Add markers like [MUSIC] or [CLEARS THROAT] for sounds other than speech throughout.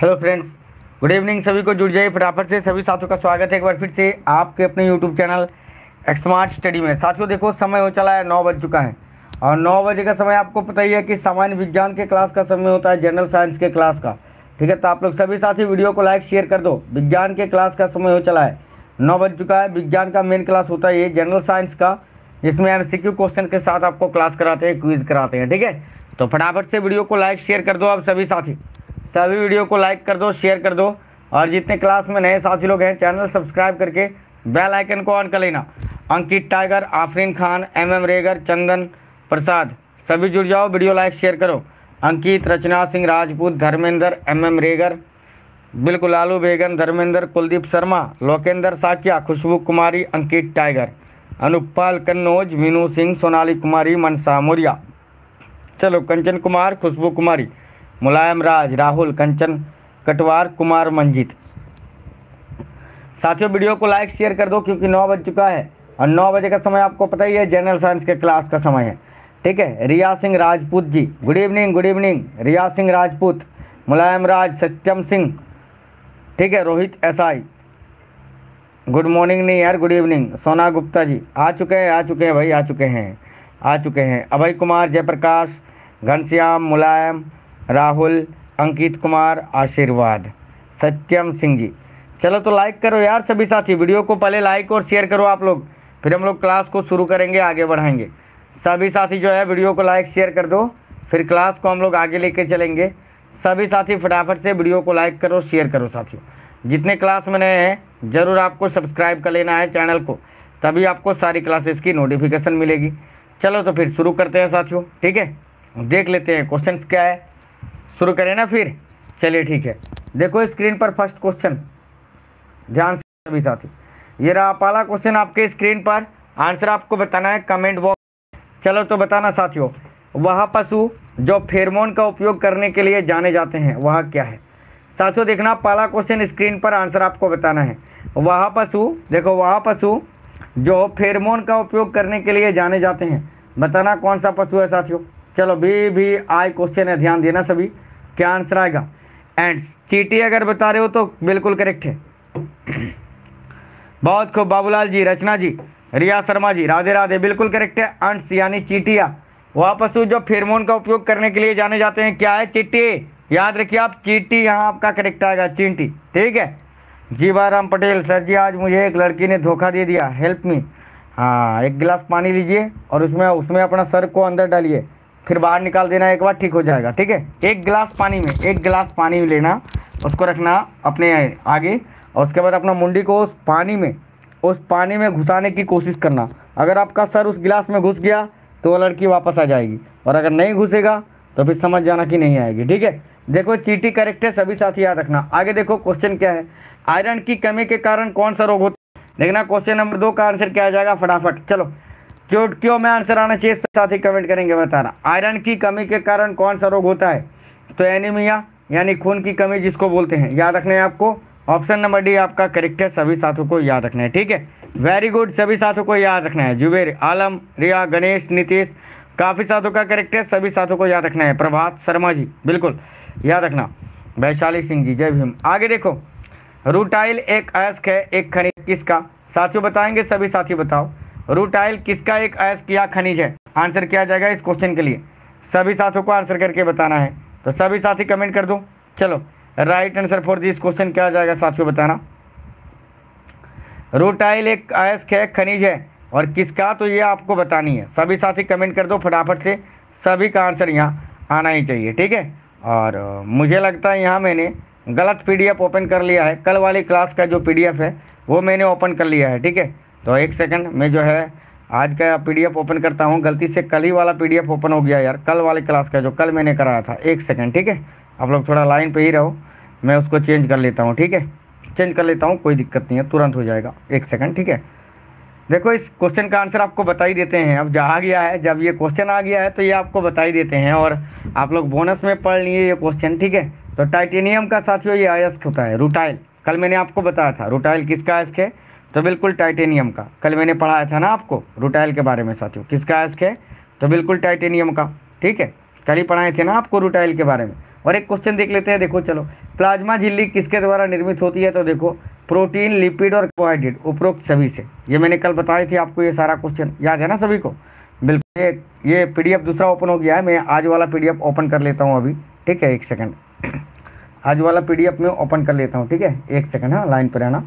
hello friends good evening सभी को जुड़ जाइए फटाफट से सभी साथियों का स्वागत है एक बार फिर से आपके अपने यूट्यूब चैनल एक्समार्ट स्टडी में साथियों देखो समय हो चला है नौ बज चुका है और नौ बजे का समय आपको पता ही है कि सामान्य विज्ञान के क्लास का समय होता है जनरल साइंस के क्लास का ठीक है तो आप लोग सभी साथी वीडियो को लाइक शेयर कर दो विज्ञान के क्लास का समय हो चला है नौ बज चुका है विज्ञान का मेन क्लास होता है ये जनरल साइंस का जिसमें एम क्वेश्चन के साथ आपको क्लास कराते हैं क्विज कराते हैं ठीक है तो फटाफट से वीडियो को लाइक शेयर कर दो आप सभी साथी सभी वीडियो को लाइक कर दो शेयर कर दो और जितने क्लास में नए साथी लोग हैं चैनल सब्सक्राइब करके बेल आइकन को ऑन कर लेना Ankit tiger Afreen Khan M M Regar Chandan Prasad सभी जुड़ जाओ वीडियो लाइक शेयर करो अंकित रचना सिंह राजपूत धर्मेंद्र एम एम रेगर बिल्कुल लालू बेगन धर्मेंद्र कुलदीप शर्मा लोकेंद्र साकिया खुशबू कुमारी अंकित टाइगर अनुपाल कन्नौज मीनू सिंह सोनाली कुमारी मनसा मौर्या चलो कंचन कुमार खुशबू कुमारी मुलायम राज राहुल कंचन कटवार कुमार मंजीत साथियों वीडियो को लाइक शेयर कर दो क्योंकि नौ बज चुका है और नौ बजे का समय आपको पता ही है जनरल साइंस के क्लास का समय है ठीक है Riya Singh Rajput ji good evening good evening Riya Singh Rajput Mulayam Raj Satyam Singh ठीक है रोहित एसआई गुड मॉर्निंग नहीं यार गुड इवनिंग सोना गुप्ता जी आ चुके हैं आ चुके हैं भाई आ चुके हैं आ चुके हैं अभय कुमार जयप्रकाश घनश्याम मुलायम राहुल अंकित कुमार आशीर्वाद सत्यम सिंह जी चलो तो लाइक करो यार सभी साथी वीडियो को पहले लाइक और शेयर करो आप लोग फिर हम लोग क्लास को शुरू करेंगे आगे बढ़ाएंगे सभी साथी जो है वीडियो को लाइक शेयर कर दो फिर क्लास को हम लोग आगे लेके चलेंगे सभी साथी फटाफट से वीडियो को लाइक करो शेयर करो साथियों जितने क्लास में नए हैं ज़रूर आपको सब्सक्राइब कर लेना है चैनल को तभी आपको सारी क्लासेस की नोटिफिकेशन मिलेगी चलो तो फिर शुरू करते हैं साथियों ठीक है देख लेते हैं क्वेश्चन क्या है शुरू करें ना फिर चलिए ठीक है देखो स्क्रीन पर फर्स्ट क्वेश्चन ध्यान से सभी साथी ये रहा पहला क्वेश्चन आपके स्क्रीन पर आंसर आपको बताना है कमेंट बॉक्स चलो तो बताना साथियों वह पशु जो फेरमोन का उपयोग करने के लिए जाने जाते हैं वह क्या है साथियों देखना पहला क्वेश्चन स्क्रीन पर आंसर आपको बताना है वह पशु देखो वह पशु जो फेरमोन का उपयोग करने के लिए जाने जाते हैं बताना कौन सा पशु है साथियों चलो भी भी आए क्वेश्चन है ध्यान देना सभी क्या आंसर आएगा एंड्स चीटी अगर बता रहे हो तो बिल्कुल करेक्ट है बहुत खूब बाबूलाल जी रचना जी रिया शर्मा जी राधे राधे बिल्कुल करेक्ट है अंट्स यानी चीटिया वह पशु जो फेरमोन का उपयोग करने के लिए जाने जाते हैं क्या है चिट्टी याद रखिए आप चीटी यहाँ आपका करेक्ट आएगा चिंटी ठीक है जीवाराम पटेल सर जी आज मुझे एक लड़की ने धोखा दे दिया हेल्प मी हाँ एक गिलास पानी लीजिए और उसमें उसमें अपना सर को अंदर डालिए फिर बाहर निकाल देना एक बार ठीक हो जाएगा ठीक है एक गिलास पानी में एक गिलास पानी में लेना उसको रखना अपने आगे और उसके बाद अपना मुंडी को उस पानी में उस पानी में घुसाने की कोशिश करना अगर आपका सर उस गिलास में घुस गया तो वो लड़की वापस आ जाएगी और अगर नहीं घुसेगा तो फिर समझ जाना कि नहीं आएगी ठीक है देखो चीटी करेक्ट है सभी साथ याद रखना आगे देखो क्वेश्चन क्या है आयरन की कमी के कारण कौन सा रोग होता है देखना क्वेश्चन नंबर दो का आंसर क्या आ जाएगा फटाफट चलो चुटकियों में आंसर आना चाहिए साथ ही कमेंट करेंगे बताना आयरन की कमी के कारण कौन सा रोग होता है तो एनीमिया यानी खून की कमी जिसको बोलते हैं याद रखना है आपको ऑप्शन नंबर डी आपका करेक्ट है सभी साथियों को याद रखना है ठीक है वेरी गुड सभी साथियों को याद रखना है जुबेर आलम रिया गणेश नीतीश काफ़ी साथों का करेक्ट है सभी साथों को याद रखना है प्रभात शर्मा जी बिल्कुल याद रखना वैशाली सिंह जी जय भीम आगे देखो रूटाइल एक अयस्क है एक खनिज किसका साथियों बताएंगे सभी साथी बताओ रूटाइल किसका एक अयस्क या खनिज है आंसर किया जाएगा इस क्वेश्चन के लिए सभी साथियों को आंसर करके बताना है तो सभी साथी कमेंट कर दो चलो right answer for this question क्या जाएगा साथियों बताना रूटाइल एक अयस्क है खनिज है और किसका तो ये आपको बतानी है सभी साथी कमेंट कर दो फटाफट से सभी का आंसर यहाँ आना ही चाहिए ठीक है और मुझे लगता है यहाँ मैंने गलत पीडीएफ ओपन कर लिया है कल वाली क्लास का जो पीडीएफ है वो मैंने ओपन कर लिया है ठीक है तो एक सेकंड मैं जो है आज का पीडीएफ ओपन करता हूँ गलती से कल ही वाला पीडीएफ ओपन हो गया यार कल वाले क्लास का जो कल मैंने कराया था एक सेकंड ठीक है आप लोग थोड़ा लाइन पे ही रहो मैं उसको चेंज कर लेता हूँ ठीक है चेंज कर लेता हूँ कोई दिक्कत नहीं है तुरंत हो जाएगा एक सेकेंड ठीक है देखो इस क्वेश्चन का आंसर आपको बता ही देते हैं अब आ गया है जब ये क्वेश्चन आ गया है तो ये आपको बता ही देते हैं और आप लोग बोनस में पढ़ लिए ये क्वेश्चन ठीक है तो टाइटेनियम का साथियों ये अयस्क होता है रूटाइल कल मैंने आपको बताया था रूटाइल किसका अयस्क है तो बिल्कुल टाइटेनियम का कल मैंने पढ़ाया था ना आपको रूटाइल के बारे में साथियों किसका आस्क है तो बिल्कुल टाइटेनियम का ठीक है कल ही पढ़ाए थे ना आपको रूटाइल के बारे में और एक क्वेश्चन देख लेते हैं देखो चलो प्लाज्मा झिल्ली किसके द्वारा निर्मित होती है तो देखो प्रोटीन लिपिड और कार्बोहाइड्रेट उपरोक्त सभी से ये मैंने कल बताई थी आपको ये सारा क्वेश्चन याद है ना सभी को बिल्कुल ये ये पी दूसरा ओपन हो गया है मैं आज वाला पी ओपन कर लेता हूँ अभी ठीक है एक सेकंड [CLEARS THROAT] आज वाला पी में ओपन कर लेता हूँ ठीक है एक सेकंड हाँ लाइन पर रहना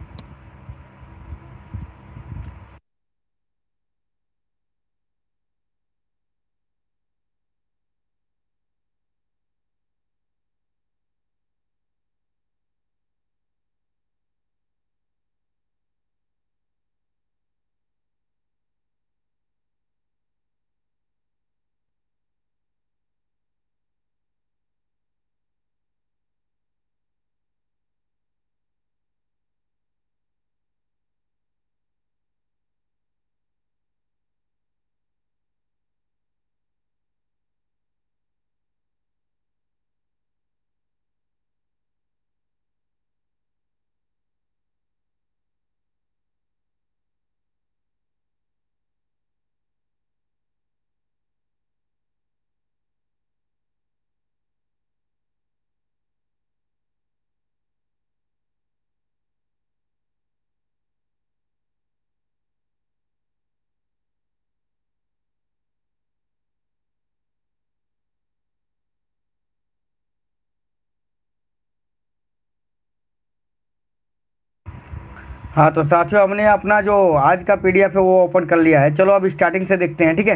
हाँ तो साथियों हमने अपना जो आज का पीडीएफ है वो ओपन कर लिया है चलो अब स्टार्टिंग से देखते हैं ठीक है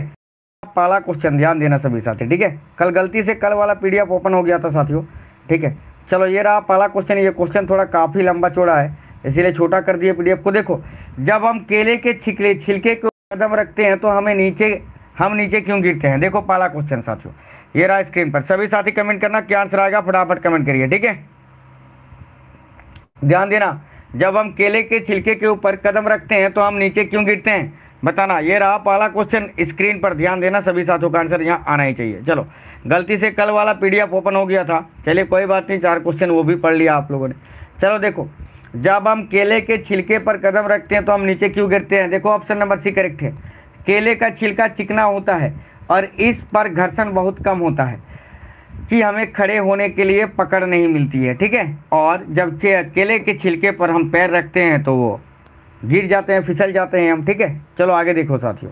पहला क्वेश्चन ध्यान देना सभी साथी ठीक है कल गलती से कल वाला पीडीएफ ओपन हो गया था साथियों ठीक है चलो ये रहा पहला क्वेश्चन ये क्वेश्चन थोड़ा काफ़ी लंबा चौड़ा है इसीलिए छोटा कर दिया पी को देखो जब हम केले के छिकले छिलके को कदम रखते हैं तो हमें नीचे हम नीचे क्यों गिरते हैं देखो पहला क्वेश्चन साथियों ये रहा स्क्रीन पर सभी साथी कमेंट करना क्या आंसर आएगा फटाफट कमेंट करिए ठीक है ध्यान देना जब हम केले के छिलके के ऊपर कदम रखते हैं तो हम नीचे क्यों गिरते हैं बताना ये रहा पहला क्वेश्चन स्क्रीन पर ध्यान देना सभी साथियों का आंसर यहाँ आना ही चाहिए चलो गलती से कल वाला पीडीएफ ओपन हो गया था चलिए कोई बात नहीं चार क्वेश्चन वो भी पढ़ लिया आप लोगों ने चलो देखो जब हम केले के छिलके पर कदम रखते हैं तो हम नीचे क्यों गिरते हैं देखो ऑप्शन नंबर सी करेक्ट है केले का छिलका चिकना होता है और इस पर घर्षण बहुत कम होता है कि हमें खड़े होने के लिए पकड़ नहीं मिलती है ठीक है और जब केले के छिलके पर हम पैर रखते हैं तो वो गिर जाते हैं फिसल जाते हैं हम ठीक है चलो आगे देखो साथियों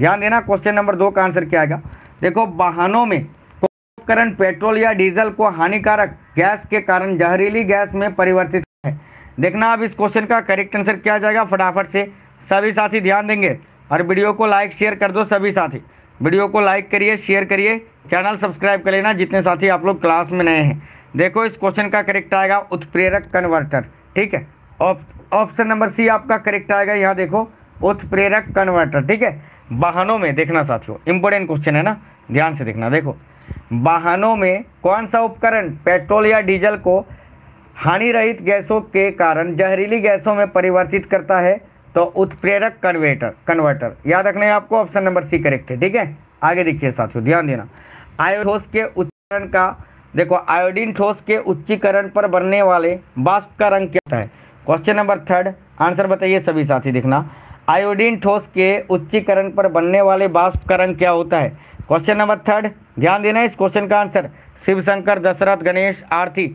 ध्यान देना क्वेश्चन नंबर दो का आंसर क्या आएगा देखो वाहनों में उपकरण पेट्रोल या डीजल को हानिकारक गैस के कारण जहरीली गैस में परिवर्तित है देखना अब इस क्वेश्चन का करेक्ट आंसर क्या जाएगा फटाफट से सभी साथी ध्यान देंगे और वीडियो को लाइक शेयर कर दो सभी साथी वीडियो को लाइक करिए शेयर करिए चैनल सब्सक्राइब कर लेना जितने साथी आप लोग क्लास में नए हैं देखो इस क्वेश्चन का करेक्ट आएगा उत्प्रेरक कन्वर्टर ठीक है ऑप्शन नंबर सी आपका करेक्ट आएगा यहाँ देखो उत्प्रेरक कन्वर्टर ठीक है वाहनों में देखना साथियों इंपॉर्टेंट क्वेश्चन है ना ध्यान से देखना देखो वाहनों में कौन सा उपकरण पेट्रोल या डीजल को हानि रहित गैसों के कारण जहरीली गैसों में परिवर्तित करता है तो उत्प्रेरक कन्वर्टर कन्वर्टर याद रखना है आपको ऑप्शन नंबर सी करेक्ट है ठीक है आगे देखिए साथियों ध्यान देना आयो ठोस के उच्चीकरण का देखो आयोडीन ठोस के उच्चीकरण पर बनने वाले बाष्प का रंग क्या होता है क्वेश्चन नंबर थर्ड आंसर बताइए सभी साथी देखना आयोडीन ठोस के उच्चीकरण पर बनने वाले बाष्प का रंग क्या होता है क्वेश्चन नंबर थर्ड ध्यान देना इस क्वेश्चन का आंसर शिवशंकर दशरथ गणेश आरती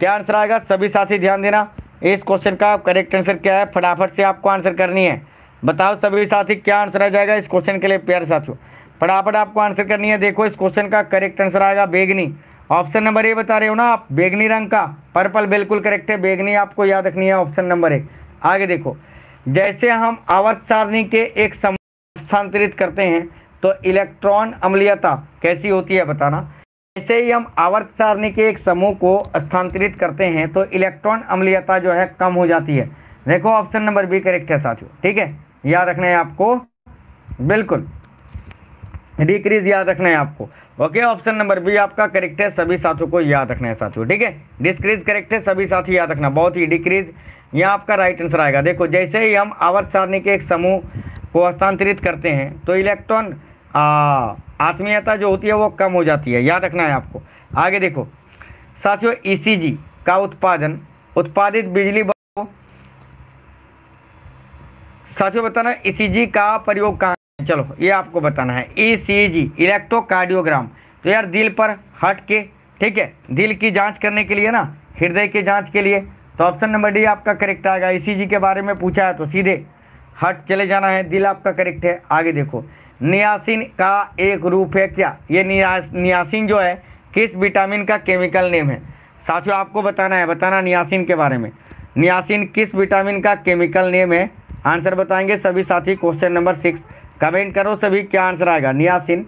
क्या आंसर आएगा सभी साथी ध्यान देना इस क्वेश्चन का करेक्ट आंसर क्या है फटाफट से आपको आंसर करनी है बताओ सभी साथी क्या आंसर आ जाएगा इस क्वेश्चन के लिए प्यारे साथियों फटाफट आपको आंसर करनी है देखो इस क्वेश्चन का करेक्ट आंसर आएगा बेगनी ऑप्शन नंबर ए बता रहे हो ना आप बेगनी रंग का पर्पल बिल्कुल करेक्ट है बेगनी आपको याद रखनी है ऑप्शन नंबर ए आगे देखो जैसे हम आवर्त सारणी के एक स्थानांतरित करते हैं तो इलेक्ट्रॉन अम्लीयता कैसी होती है बताना जैसे ही हम आवर्त सारणी के एक समूह को स्थानांतरित करते हैं तो इलेक्ट्रॉन अम्लीयता जो है कम हो जाती है देखो ऑप्शन नंबर बी करेक्ट है साथियों ठीक है याद रखना है आपको बिल्कुल डिक्रीज याद रखना है आपको ओके ऑप्शन नंबर बी आपका करेक्ट है सभी साथियों को याद रखना है साथियों ठीक है डिस्क्रीज करेक्ट है सभी साथी याद रखना बहुत ही डिक्रीज यहाँ आपका राइट आंसर आएगा देखो जैसे ही हम आवर्त सारणी के एक समूह को हस्तांतरित करते हैं तो इलेक्ट्रॉन आत्मीयता जो होती है वो कम हो जाती है याद रखना है आपको आगे देखो साथियों ईसीजी e का उत्पादन उत्पादित बिजली साथियों बताना ईसीजी e का प्रयोग कहाँ चलो ये आपको बताना है ई सी जी इलेक्ट्रोकार्डियोग्राम तो यार दिल पर हट के ठीक है दिल की जांच करने के लिए ना हृदय की जांच के लिए तो ऑप्शन नंबर डी आपका करेक्ट आएगा ई के बारे में पूछा है तो सीधे हट चले जाना है दिल आपका करेक्ट है आगे देखो नियासिन का एक रूप है क्या ये निया नियासिन जो है किस विटामिन का केमिकल नेम है साथियों आपको बताना है बताना नियासिन के बारे में नियासिन किस विटामिन का केमिकल नेम है आंसर बताएंगे सभी साथी क्वेश्चन नंबर सिक्स कमेंट करो सभी क्या आंसर आएगा नियासिन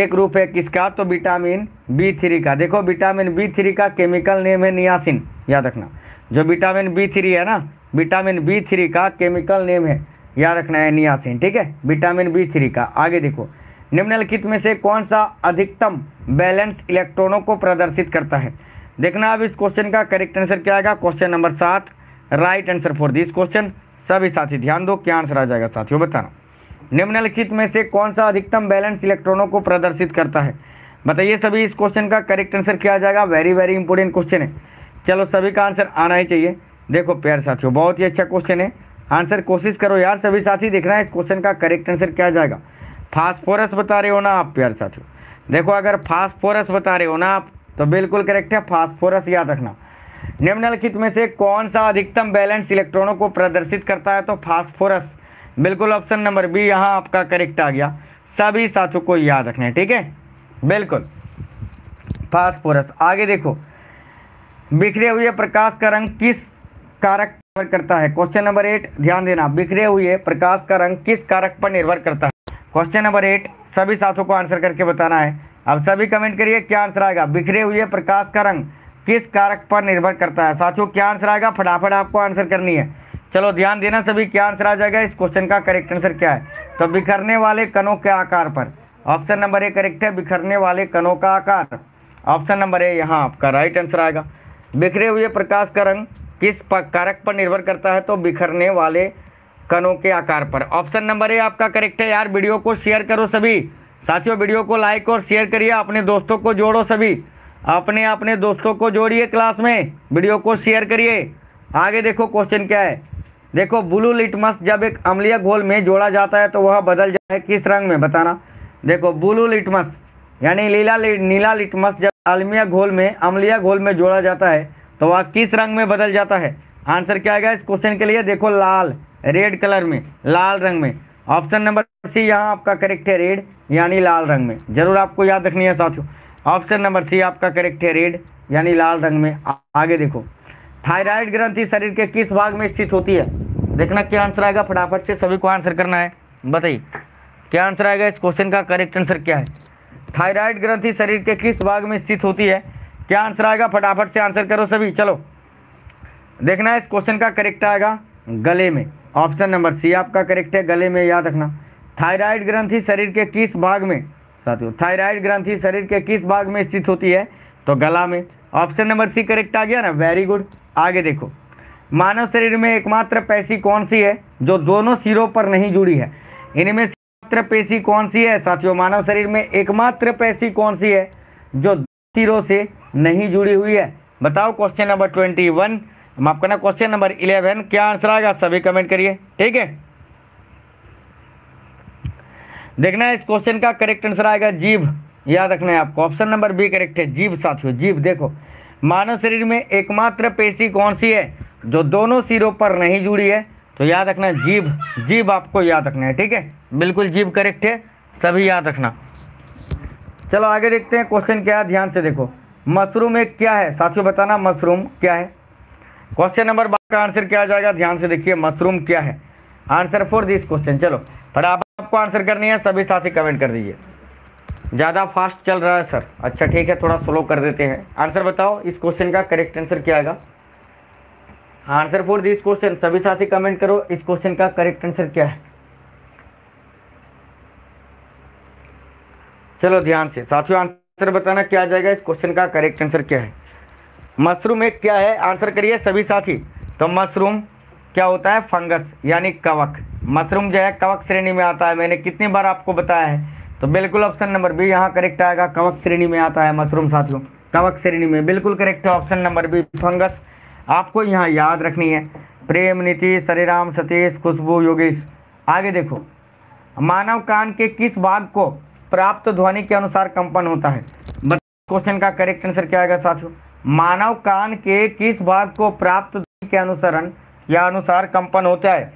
एक रूप है किसका तो विटामिन बी थ्री का देखो विटामिन बी थ्री का केमिकल नेम है नियासिन याद रखना जो विटामिन बी थ्री है ना विटामिन बी थ्री का केमिकल नेम है याद रखना है नियासिन ठीक है विटामिन बी थ्री का आगे देखो निम्नलिखित में से कौन सा अधिकतम बैलेंस इलेक्ट्रॉनों को प्रदर्शित करता है देखना अब इस क्वेश्चन का करेक्ट आंसर क्या आएगा क्वेश्चन नंबर सात right answer for this question सभी साथी ध्यान दो क्या आंसर आ जाएगा साथियों बताना निम्नलिखित में से कौन सा अधिकतम बैलेंस इलेक्ट्रॉनों को प्रदर्शित करता है बताइए सभी इस क्वेश्चन का करेक्ट आंसर क्या जाएगा वेरी वेरी इंपॉर्टेंट क्वेश्चन है चलो सभी का आंसर आना ही चाहिए देखो प्यार साथियों बहुत ही अच्छा क्वेश्चन है आंसर कोशिश करो यार सभी साथी देखना है इस क्वेश्चन का करेक्ट आंसर क्या जाएगा फास्फोरस बता रहे हो ना आप प्यार साथियों देखो अगर फास्फोरस बता रहे हो ना आप तो बिल्कुल करेक्ट है फास्फोरस याद रखना निम्नलिखित में से कौन सा अधिकतम बैलेंस इलेक्ट्रॉनों को प्रदर्शित करता है तो फास्फोरस बिल्कुल ऑप्शन नंबर बी यहाँ आपका करेक्ट आ गया सभी साथों को याद रखना है ठीक है बिल्कुल फास्फोरस आगे देखो बिखरे हुए प्रकाश का रंग किस कारक पर करता है क्वेश्चन नंबर एट ध्यान देना बिखरे हुए प्रकाश का रंग किस कारक पर निर्भर करता है क्वेश्चन नंबर एट सभी साथों को आंसर करके बताना है अब सभी कमेंट करिए क्या आंसर आएगा बिखरे हुए प्रकाश का रंग किस कारक पर निर्भर करता है साथियों क्या आंसर आएगा फटाफट आपको आंसर करनी है चलो ध्यान देना सभी क्या आंसर आ जाएगा इस क्वेश्चन का करेक्ट आंसर क्या है तो बिखरने वाले कणों के आकार पर ऑप्शन नंबर ए करेक्ट है बिखरने वाले कणों का आकार ऑप्शन नंबर ए यहाँ आपका राइट आंसर आएगा बिखरे हुए प्रकाश का रंग किस कारक पर निर्भर करता है तो बिखरने वाले कणों के आकार पर ऑप्शन नंबर ए आपका करेक्ट है यार वीडियो को शेयर करो सभी साथियों वीडियो को लाइक और शेयर करिए अपने दोस्तों को जोड़ो सभी अपने अपने दोस्तों को जोड़िए क्लास में वीडियो को शेयर करिए आगे देखो क्वेश्चन क्या है देखो ब्लू लिटमस जब एक अम्लीय घोल में जोड़ा जाता है तो वह बदल जाता है किस रंग में बताना देखो ब्लू लिटमस यानी लीला नीला लिटमस जब अलमिया घोल में अम्लीय घोल में जोड़ा जाता है तो वह किस रंग में बदल जाता है आंसर क्या आएगा इस क्वेश्चन के लिए देखो लाल रेड कलर में लाल रंग में ऑप्शन नंबर सी यहाँ आपका करेक्ट है रेड यानी लाल रंग में जरूर आपको याद रखनी है साथियों ऑप्शन नंबर सी आपका करेक्ट है रेड यानी लाल रंग में आगे देखो थायराइड ग्रंथि शरीर के किस भाग में स्थित होती है देखना क्या आंसर आएगा फटाफट से सभी को आंसर करना है बताइए क्या आंसर आएगा इस क्वेश्चन का करेक्ट आंसर क्या है थायराइड ग्रंथि शरीर के किस भाग में स्थित होती है क्या आंसर आएगा फटाफट से आंसर करो सभी चलो देखना है इस क्वेश्चन का करेक्ट आएगा गले में ऑप्शन नंबर सी आपका करेक्ट है गले में याद रखना थायराइड ग्रंथि शरीर के किस भाग में साथियों थायराइड ग्रंथि शरीर के किस भाग में स्थित होती है तो गला में ऑप्शन नंबर सी करेक्ट आ गया ना वेरी गुड आगे देखो मानव शरीर में एकमात्र पेशी कौन सी है जो दोनों सिरों पर नहीं जुड़ी है इनमें से एकमात्र पेशी कौन सी है साथियों मानव शरीर में एकमात्र पेशी कौन सी है जो सिरों से नहीं जुड़ी हुई है बताओ क्वेश्चन नंबर ट्वेंटी वन माफ करना क्वेश्चन नंबर इलेवन क्या आंसर आएगा सभी कमेंट करिए ठीक है देखना इस क्वेश्चन का करेक्ट आंसर आएगा जीव याद रखना है आपको ऑप्शन नंबर बी करेक्ट है जीव साथियों जीव देखो मानव शरीर में एकमात्र पेशी कौन सी है जो दोनों सिरों पर नहीं जुड़ी है तो याद रखना जीभ जीभ आपको याद रखना है ठीक है बिल्कुल जीभ करेक्ट है सभी याद रखना चलो आगे देखते हैं क्वेश्चन क्या है ध्यान से देखो मशरूम एक क्या है साथियों बताना मशरूम क्या है क्वेश्चन नंबर बारह का आंसर क्या आ जाएगा ध्यान से देखिए मशरूम क्या है आंसर फॉर दिस क्वेश्चन चलो पर आपको आंसर करनी है सभी साथी कमेंट कर दीजिए ज़्यादा फास्ट चल रहा है सर अच्छा ठीक है थोड़ा स्लो कर देते हैं आंसर बताओ इस क्वेश्चन का करेक्ट आंसर क्या आएगा आंसर फॉर दिस क्वेश्चन सभी साथी कमेंट करो इस क्वेश्चन का करेक्ट आंसर क्या है चलो ध्यान से साथियों आंसर बताना क्या आ जाएगा इस क्वेश्चन का करेक्ट आंसर क्या है मशरूम एक क्या है आंसर करिए सभी साथी तो मशरूम क्या होता है फंगस यानी कवक मशरूम जो है कवक श्रेणी में आता है मैंने कितनी बार आपको बताया है तो बिल्कुल ऑप्शन नंबर बी यहाँ करेक्ट आएगा कवक श्रेणी में आता है मशरूम साथियों कवक श्रेणी में बिल्कुल करेक्ट है ऑप्शन नंबर बी फंगस आपको यहाँ याद रखनी है प्रेम नीति सरेराम सतीश खुशबू योगेश आगे देखो मानव कान के किस भाग को प्राप्त ध्वनि के अनुसार कंपन होता है क्वेश्चन का करेक्ट आंसर क्या आएगा साथियों मानव कान के किस भाग को प्राप्त ध्वनि के अनुसरण या अनुसार कंपन होता है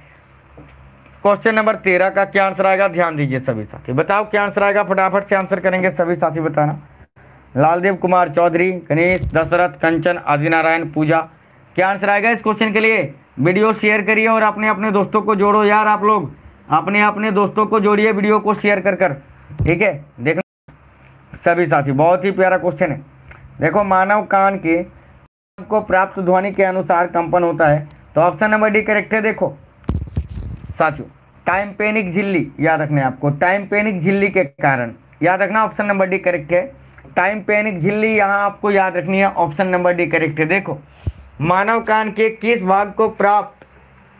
क्वेश्चन नंबर तेरह का क्या आंसर आएगा ध्यान दीजिए सभी साथी बताओ क्या आंसर आएगा फटाफट से आंसर करेंगे सभी साथी बताना लालदेव कुमार चौधरी गणेश दशरथ कंचन आदि नारायण पूजा क्या आंसर आएगा इस क्वेश्चन के लिए वीडियो शेयर करिए और अपने अपने दोस्तों को जोड़ो यार आप लोग अपने अपने दोस्तों को जोड़िए वीडियो को शेयर कर कर ठीक है देख सभी साथी बहुत ही प्यारा क्वेश्चन है देखो मानव कान के को प्राप्त ध्वनि के अनुसार कंपन होता है तो ऑप्शन नंबर डी करेक्ट है देखो साथियों टाइम पेनिक झिल्ली याद रखना है आपको टाइम पेनिक झिल्ली के कारण याद रखना ऑप्शन नंबर डी करेक्ट है टाइम पेनिक झिल्ली यहाँ आपको याद रखनी है ऑप्शन नंबर डी करेक्ट है देखो मानव कान के किस भाग को प्राप्त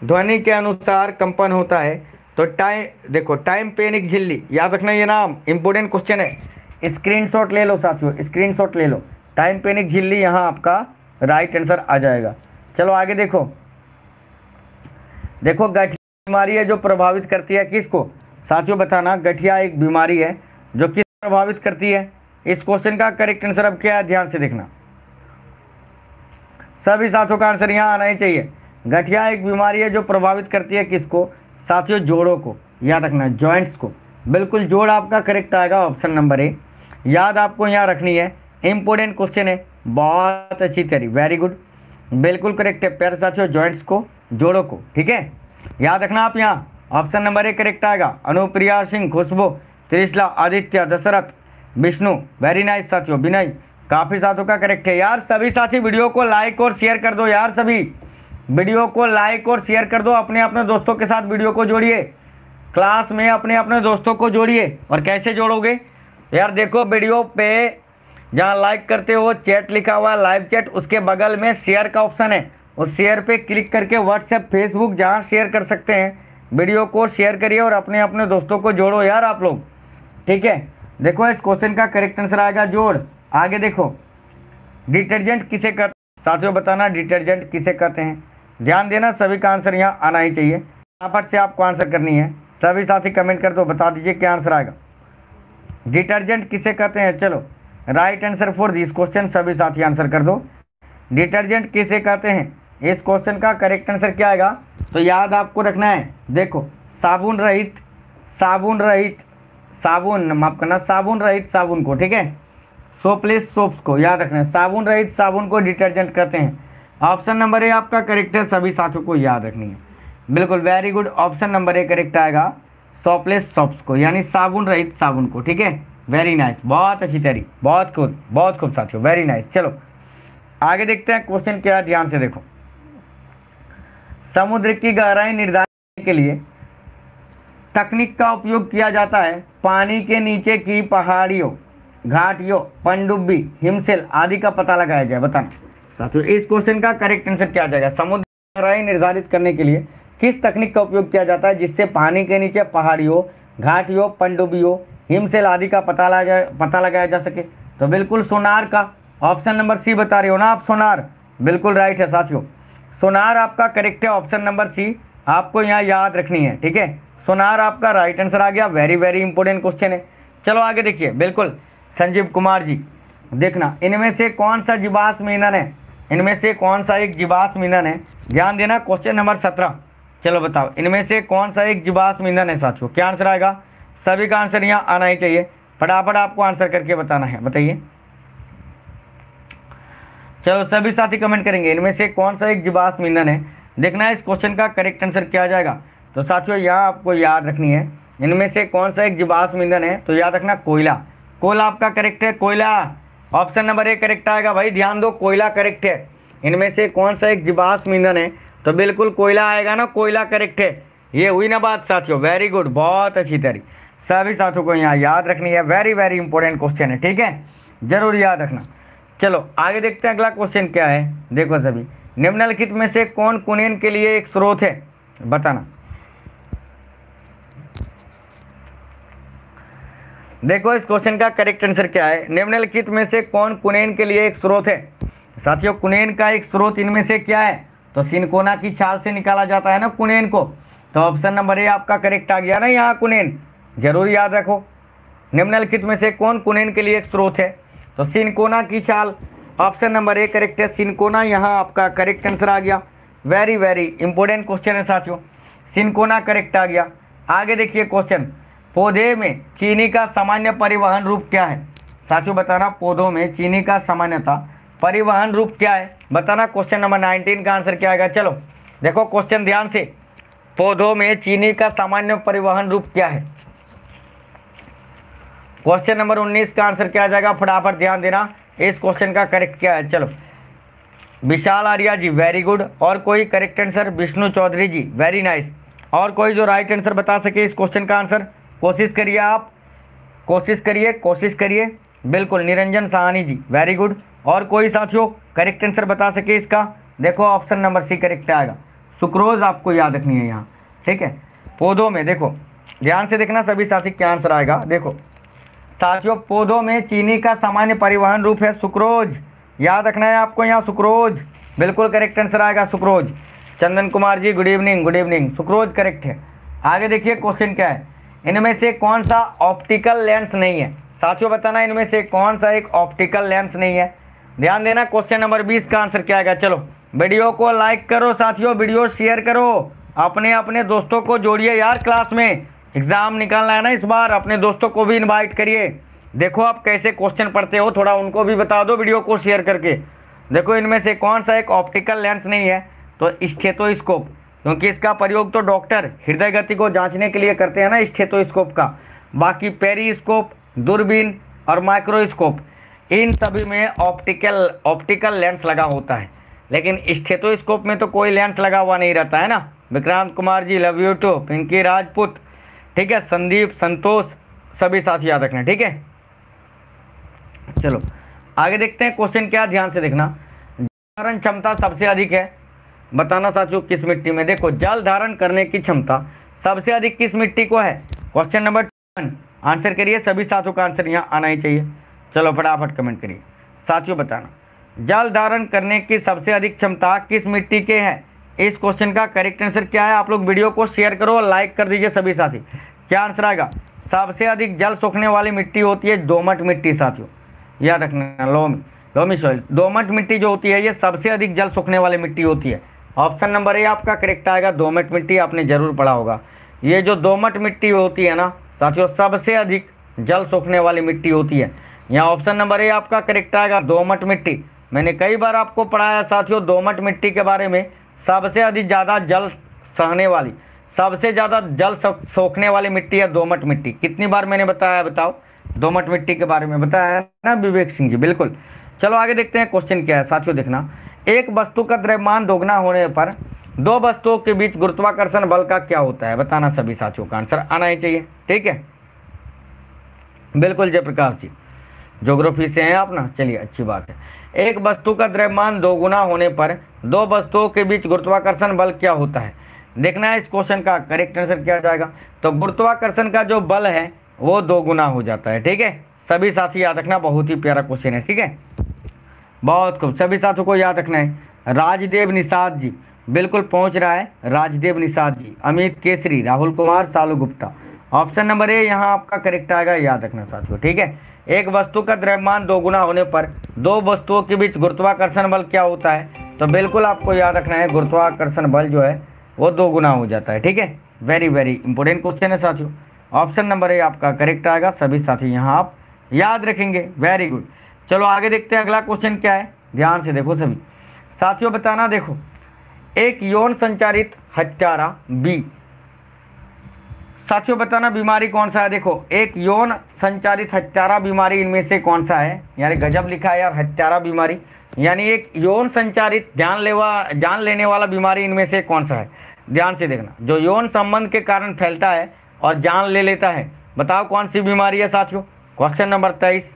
ध्वनि के अनुसार कंपन होता है तो टाइम देखो टाइम पेनिक झिल्ली याद रखना ये नाम इंपॉर्टेंट क्वेश्चन है स्क्रीनशॉट ले लो साथियों स्क्रीनशॉट ले लो टाइम पेनिक झिल्ली यहाँ आपका राइट आंसर आ जाएगा चलो आगे देखो देखो गठ बीमारी है जो प्रभावित करती है किसको साथियों बताना गठिया एक बीमारी है जो किस प्रभावित करती है इस क्वेश्चन का करेक्ट आंसर अब क्या है ध्यान से देखना सभी साथियों का आंसर यहाँ आना ही चाहिए गठिया एक बीमारी है जो प्रभावित करती है किसको साथियों जोड़ों को याद रखना जॉइंट्स को बिल्कुल जोड़ आपका करेक्ट आएगा ऑप्शन नंबर ए याद आपको यहाँ रखनी है इम्पोर्टेंट क्वेश्चन है बहुत अच्छी तैयारी वेरी गुड बिल्कुल करेक्ट है प्यारे साथियों जॉइंट्स को जोड़ों को ठीक है याद रखना आप यहाँ ऑप्शन नंबर एक करेक्ट आएगा अनुप्रिया सिंह खुशबू त्रिशला आदित्य दशरथ विष्णु वेरी नाइस साथियों विनय काफ़ी साथियों का करेक्ट है यार सभी साथी वीडियो को लाइक और शेयर कर दो यार सभी वीडियो को लाइक और शेयर कर दो अपने अपने दोस्तों के साथ वीडियो को जोड़िए क्लास में अपने अपने दोस्तों को जोड़िए और कैसे जोड़ोगे यार देखो वीडियो पे जहाँ लाइक करते हो चैट लिखा हुआ लाइव चैट उसके बगल में शेयर का ऑप्शन है और शेयर पे क्लिक करके व्हाट्सएप फेसबुक जहाँ शेयर कर सकते हैं वीडियो को शेयर करिए और अपने अपने दोस्तों को जोड़ो यार आप लोग ठीक है देखो इस क्वेश्चन का करेक्ट आंसर आएगा जोड़ आगे देखो डिटर्जेंट किसे कर साथियों बताना डिटर्जेंट किसे कहते हैं ध्यान देना सभी का आंसर यहाँ आना ही चाहिए फटाफट से आपको आंसर करनी है सभी साथी कमेंट कर दो बता दीजिए क्या आंसर आएगा डिटर्जेंट किसे कहते हैं चलो right answer for this question सभी साथी आंसर कर दो डिटर्जेंट किसे कहते हैं इस क्वेश्चन का करेक्ट आंसर क्या आएगा तो याद आपको रखना है देखो साबुन रहित साबुन रहित साबुन माफ करना साबुन रहित साबुन को ठीक है सोपलेस सोप्स को याद रखना है साबुन रहित साबुन को डिटर्जेंट कहते हैं ऑप्शन नंबर ए आपका करेक्ट है सभी साथियों को याद रखनी है बिल्कुल very good option number A correct आएगा सोपलेस सोप्स को यानी साबुन रहित साबुन को ठीक है वेरी नाइस बहुत अच्छी तैयारी बहुत खूब बहुत खूब साथियों वेरी नाइस चलो आगे देखते हैं क्वेश्चन क्या ध्यान से देखो समुद्र की गहराई निर्धारित के लिए तकनीक का उपयोग किया जाता है पानी के नीचे की पहाड़ियों घाटियों पनडुब्बी हिमसेल आदि का पता लगाया जाए बताना साथियों इस क्वेश्चन का करेक्ट आंसर क्या जाएगा समुद्र गहराई निर्धारित करने के लिए किस तकनीक का उपयोग किया जाता है जिससे पानी के नीचे पहाड़ियों घाटियों पनडुब्बियों हिमसेल आदि का पता लगा पता लगाया जा सके तो बिल्कुल सोनार का ऑप्शन नंबर सी बता रहे हो ना आप सोनार बिल्कुल राइट है साथियों सोनार आपका करेक्ट है ऑप्शन नंबर सी आपको यहाँ याद रखनी है ठीक है सोनार आपका राइट आंसर आ गया वेरी वेरी इंपॉर्टेंट क्वेश्चन है चलो आगे देखिए बिल्कुल संजीव कुमार जी देखना इनमें से कौन सा जीवाश्म ईंधन है इनमें से कौन सा एक जीवाश्म ईंधन है ध्यान देना क्वेश्चन नंबर सत्रह चलो बताओ इनमें से कौन सा एक जीवाश्म ईंधन है साथियों क्या आंसर आएगा सभी का आंसर यहाँ आना ही चाहिए फटाफट आपको आंसर करके बताना है बताइए चलो सभी साथी कमेंट करेंगे इनमें से कौन सा एक जीवाश्म ईंधन है देखना है इस क्वेश्चन का करेक्ट आंसर क्या जाएगा तो साथियों यहाँ आपको याद रखनी है इनमें से कौन सा एक जीवाश्म ईंधन है तो याद रखना कोयला कोयला आपका करेक्ट है कोयला ऑप्शन नंबर ए करेक्ट आएगा भाई ध्यान दो कोयला करेक्ट है इनमें से कौन सा एक जीवाश्म ईंधन है तो बिल्कुल कोयला आएगा ना कोयला करेक्ट है ये हुई ना बात साथियों वेरी गुड बहुत अच्छी तरी सभी साथियों को यहाँ याद रखनी है वेरी वेरी इंपॉर्टेंट क्वेश्चन है ठीक है जरूर याद रखना चलो आगे देखते हैं अगला क्वेश्चन क्या है देखो सभी निम्नलिखित में से कौन कुनेन के लिए एक स्रोत है बताना देखो इस क्वेश्चन का करेक्ट आंसर क्या है निम्नलिखित में से कौन कुनेन के लिए एक स्रोत है साथियों कुनेन का एक स्रोत इनमें से क्या है तो सिनकोना की छाल से निकाला जाता है ना कुनेन को तो ऑप्शन नंबर ए आपका करेक्ट आ गया ना यहाँ कुनेन जरूर याद रखो निम्नलिखित में से कौन कुनेन के लिए एक स्रोत है तो सिनकोना की चाल ऑप्शन नंबर ए करेक्ट है सिनकोना यहाँ आपका करेक्ट आंसर आ गया वेरी वेरी इंपॉर्टेंट क्वेश्चन है साथियों सिनकोना करेक्ट आ गया आगे देखिए क्वेश्चन पौधे में चीनी का सामान्य परिवहन रूप क्या है साथियों बताना पौधों में चीनी का सामान्यता परिवहन रूप क्या है बताना क्वेश्चन नंबर नाइनटीन का आंसर क्या आएगा चलो देखो क्वेश्चन ध्यान से पौधों में चीनी का सामान्य परिवहन रूप क्या है क्वेश्चन नंबर उन्नीस का आंसर क्या आ जाएगा फटाफट ध्यान देना इस क्वेश्चन का करेक्ट क्या है चलो विशाल आर्या जी वेरी गुड और कोई correct answer Vishnu Chaudhary ji very nice और कोई जो राइट आंसर बता सके इस क्वेश्चन का आंसर कोशिश करिए आप कोशिश करिए कोशिश करिए बिल्कुल निरंजन सहानी जी वेरी गुड और कोई साथियों करेक्ट आंसर बता सके इसका देखो ऑप्शन नंबर सी करेक्ट आएगा सुक्रोज आपको याद रखनी है यहाँ ठीक है पौधों में देखो ध्यान से देखना सभी साथी क्या आंसर आएगा देखो साथियों पौधों में चीनी का सामान्य परिवहन रूप है सुक्रोज याद रखना है आपको यहाँ सुक्रोज बिल्कुल करेक्ट आंसर आएगा sucrose Chandan Kumar ji good evening good evening sucrose correct है आगे देखिए क्वेश्चन क्या है इनमें से कौन सा ऑप्टिकल लेंस नहीं है साथियों बताना इनमें से कौन सा एक ऑप्टिकल लेंस नहीं है ध्यान देना क्वेश्चन नंबर बीस का आंसर क्या आएगा चलो वीडियो को लाइक करो साथियों वीडियो शेयर करो अपने अपने दोस्तों को जोड़िए यार क्लास में एग्ज़ाम निकालना है ना इस बार अपने दोस्तों को भी इनवाइट करिए देखो आप कैसे क्वेश्चन पढ़ते हो थोड़ा उनको भी बता दो वीडियो को शेयर करके देखो इनमें से कौन सा एक ऑप्टिकल लेंस नहीं है तो स्टेथोस्कोप क्योंकि इसका प्रयोग तो डॉक्टर हृदय गति को जांचने के लिए करते हैं ना स्टेथोस्कोप का बाकी पेरीस्कोप दूरबीन और माइक्रोस्कोप इन सभी में ऑप्टिकल ऑप्टिकल लेंस लगा होता है लेकिन स्टेथोस्कोप में तो कोई लेंस लगा हुआ नहीं रहता है ना Vikrant Kumar ji love you too Pinky Rajput ठीक है संदीप संतोष सभी साथ याद रखना ठीक है चलो आगे देखते हैं क्वेश्चन क्या ध्यान से देखना धारण क्षमता सबसे अधिक है बताना साथियों किस मिट्टी में देखो जल धारण करने की क्षमता सबसे अधिक किस मिट्टी को है क्वेश्चन नंबर वन आंसर करिए सभी साथियों का आंसर यहाँ आना ही चाहिए चलो फटाफट कमेंट करिए साथियों बताना जल धारण करने की सबसे अधिक क्षमता किस मिट्टी के है इस क्वेश्चन का करेक्ट आंसर क्या है आप लोग वीडियो को शेयर करो और लाइक कर दीजिए सभी साथी क्या आंसर आएगा सबसे अधिक जल सोखने वाली मिट्टी होती है दोमट मिट्टी साथियों याद रखना लोमी लोमी सॉइल दोमट मिट्टी जो होती है ये सबसे अधिक जल सोखने वाली मिट्टी होती है ऑप्शन नंबर ए आपका करेक्ट आएगा दोमट मिट्टी आपने जरूर पढ़ा होगा ये जो दोमट मिट्टी होती है ना साथियों सबसे अधिक जल सोखने वाली मिट्टी होती है यहाँ ऑप्शन नंबर ए आपका करेक्ट आएगा दोमट मिट्टी मैंने कई बार आपको पढ़ाया साथियों दोमट मिट्टी के बारे में सबसे अधिक ज़्यादा जल सहने वाली सबसे ज़्यादा जल सोखने वाली मिट्टी है दोमट मिट्टी कितनी बार मैंने बताया है बताओ दोमट मिट्टी के बारे में बताया है ना विवेक सिंह जी बिल्कुल चलो आगे देखते हैं क्वेश्चन क्या है साथियों देखना एक वस्तु का द्रव्यमान दोगुना होने पर दो वस्तुओं के बीच गुरुत्वाकर्षण बल का क्या होता है बताना सभी साथियों का आंसर आना ही चाहिए ठीक है बिल्कुल जयप्रकाश जी जोग्राफी से हैं आप ना चलिए अच्छी बात है एक वस्तु का द्रव्यमान दोगुना होने पर दो वस्तुओं के बीच गुरुत्वाकर्षण बल क्या होता है देखना है इस क्वेश्चन का करेक्ट आंसर क्या जाएगा तो गुरुत्वाकर्षण का जो बल है वो दोगुना हो जाता है ठीक है सभी साथी याद रखना बहुत ही प्यारा क्वेश्चन है ठीक है बहुत खूब सभी साथियों को याद रखना है राजदेव निषाद जी बिल्कुल पहुंच रहा है Rajdev Nishad ji Amit Kesari Rahul Kumar Salu Gupta option number A यहाँ आपका करेक्ट आएगा याद रखना साथियों ठीक है एक वस्तु का द्रव्यमान दोगुना होने पर दो वस्तुओं के बीच गुरुत्वाकर्षण बल क्या होता है तो बिल्कुल आपको याद रखना है गुरुत्वाकर्षण बल जो है वो दोगुना हो जाता है ठीक है वेरी वेरी इंपॉर्टेंट क्वेश्चन है साथियों ऑप्शन नंबर ए आपका करेक्ट आएगा सभी साथी यहाँ आप याद रखेंगे वेरी गुड चलो आगे देखते हैं अगला क्वेश्चन क्या है ध्यान से देखो सभी साथियों बताना देखो एक यौन संचारित हत्यारा बी साथियों बताना बीमारी कौन सा है देखो एक यौन संचारित हत्यारा बीमारी इनमें से कौन सा है यानी गजब लिखा है यार हत्यारा बीमारी यानी एक यौन संचारित संचालित लेवा जान लेने वाला बीमारी इनमें से कौन सा है ध्यान से देखना जो यौन संबंध के कारण फैलता है और जान ले लेता है बताओ कौन सी बीमारी है साथियों क्वेश्चन नंबर तेईस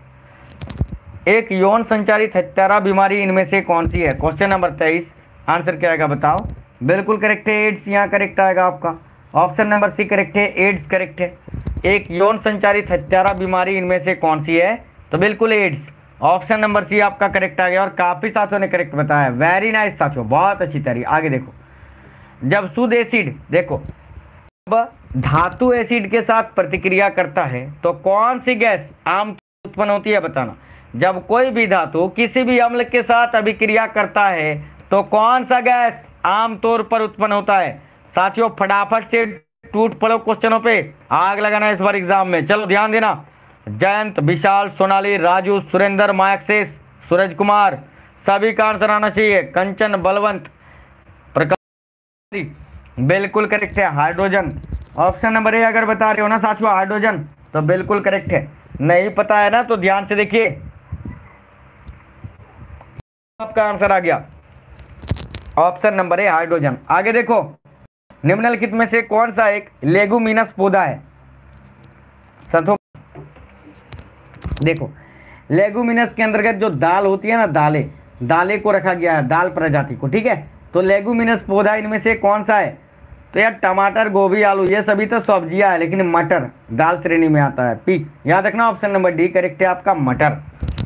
एक यौन संचारित हत्यारा बीमारी इनमें से कौन सी है क्वेश्चन नंबर तेईस आंसर क्या आएगा बताओ बिल्कुल करेक्ट है एड्स यहाँ करेक्ट आएगा आपका ऑप्शन नंबर सी करेक्ट है एड्स करेक्ट है एक यौन संचारित हत्यारा बीमारी इनमें से कौन सी है तो बिल्कुल एड्स ऑप्शन नंबर सी आपका करेक्ट आ गया और काफ़ी साथियों ने करेक्ट बताया वेरी नाइस साथियों बहुत अच्छी तैयारी आगे देखो जब सुद एसिड देखो जब धातु एसिड के साथ प्रतिक्रिया करता है तो कौन सी गैस आम उत्पन्न होती है बताना जब कोई भी धातु किसी भी अम्ल के साथ अभिक्रिया करता है तो कौन सा गैस आमतौर पर उत्पन्न होता है साथियों फटाफट से टूट पड़ो क्वेश्चनों पे आग लगाना इस बार एग्जाम में चलो ध्यान देना जयंत विशाल सोनाली राजू सुरेंद्र मायाक्सेस सूरज कुमार सभी का आंसर आना चाहिए कंचन बलवंत प्रकाश बिल्कुल करेक्ट है हाइड्रोजन ऑप्शन नंबर ए अगर बता रहे हो ना साथियों हाइड्रोजन तो बिल्कुल करेक्ट है नहीं पता है ना तो ध्यान से देखिए आपका आंसर आ गया ऑप्शन नंबर ए हाइड्रोजन आगे देखो निम्नलिखित में से कौन सा एक लेगुमिनस पौधा है सरसों देखो लेगुमिनस के अंतर्गत जो दाल होती है ना दालें दाले को रखा गया है दाल प्रजाति को ठीक है तो लेगुमिनस पौधा इनमें से कौन सा है तो यार टमाटर गोभी आलू ये सभी तो सब्जियां है लेकिन मटर दाल श्रेणी में आता है पी याद रखना ऑप्शन नंबर डी करेक्ट है आपका मटर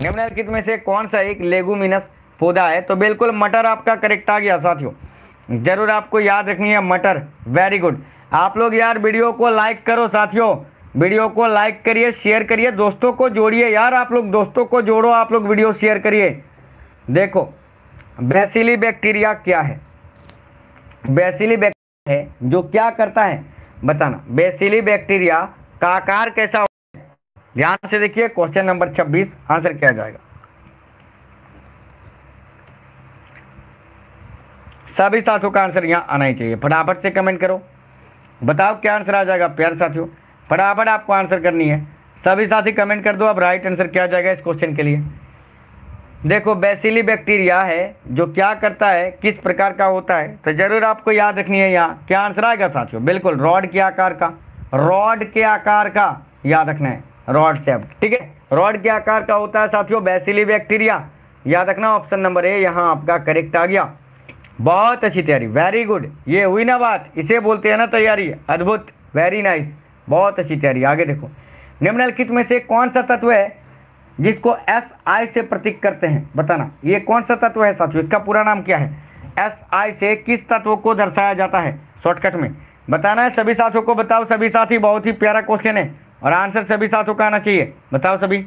निम्नलिखित में से कौन सा एक लेगुमिनस पौधा है तो बिल्कुल मटर आपका करेक्ट आ गया साथियों ज़रूर आपको याद रखनी है मटर वेरी गुड आप लोग यार वीडियो को लाइक करो साथियों वीडियो को लाइक करिए शेयर करिए दोस्तों को जोड़िए यार आप लोग दोस्तों को जोड़ो आप लोग वीडियो शेयर करिए देखो बेसिली बैक्टीरिया क्या है बेसिली बैक्टीरिया है जो क्या करता है बताना बेसिली बैक्टीरिया का आकार कैसा होता है ध्यान से देखिए क्वेश्चन नंबर 26 आंसर किया जाएगा सभी साथियों का आंसर यहाँ आना ही चाहिए फटाफट से कमेंट करो बताओ क्या आंसर आ जाएगा प्यार साथियों फटाफट आपको आंसर करनी है सभी साथी कमेंट कर दो अब राइट आंसर क्या जाएगा इस क्वेश्चन के लिए देखो बैसिली बैक्टीरिया है जो क्या करता है किस प्रकार का होता है तो ज़रूर आपको याद रखनी है यहाँ क्या आंसर आएगा साथियों बिल्कुल रॉड के आकार का रॉड के आकार का याद रखना है रॉड से ठीक है रॉड के आकार का होता है साथियों बैसिली बैक्टीरिया याद रखना ऑप्शन नंबर ए यहाँ आपका करेक्ट आ गया बहुत अच्छी तैयारी वेरी गुड ये हुई ना बात इसे बोलते हैं ना तैयारी अद्भुत वेरी नाइस बहुत अच्छी तैयारी आगे देखो निम्नलिखित में से कौन सा तत्व है जिसको एस आई से प्रतीक करते हैं बताना ये कौन सा तत्व है साथियों इसका पूरा नाम क्या है एस आई से किस तत्व को दर्शाया जाता है शॉर्टकट में बताना है सभी साथियों को बताओ सभी साथी बहुत ही प्यारा क्वेश्चन है और आंसर सभी साथियों का आना चाहिए बताओ सभी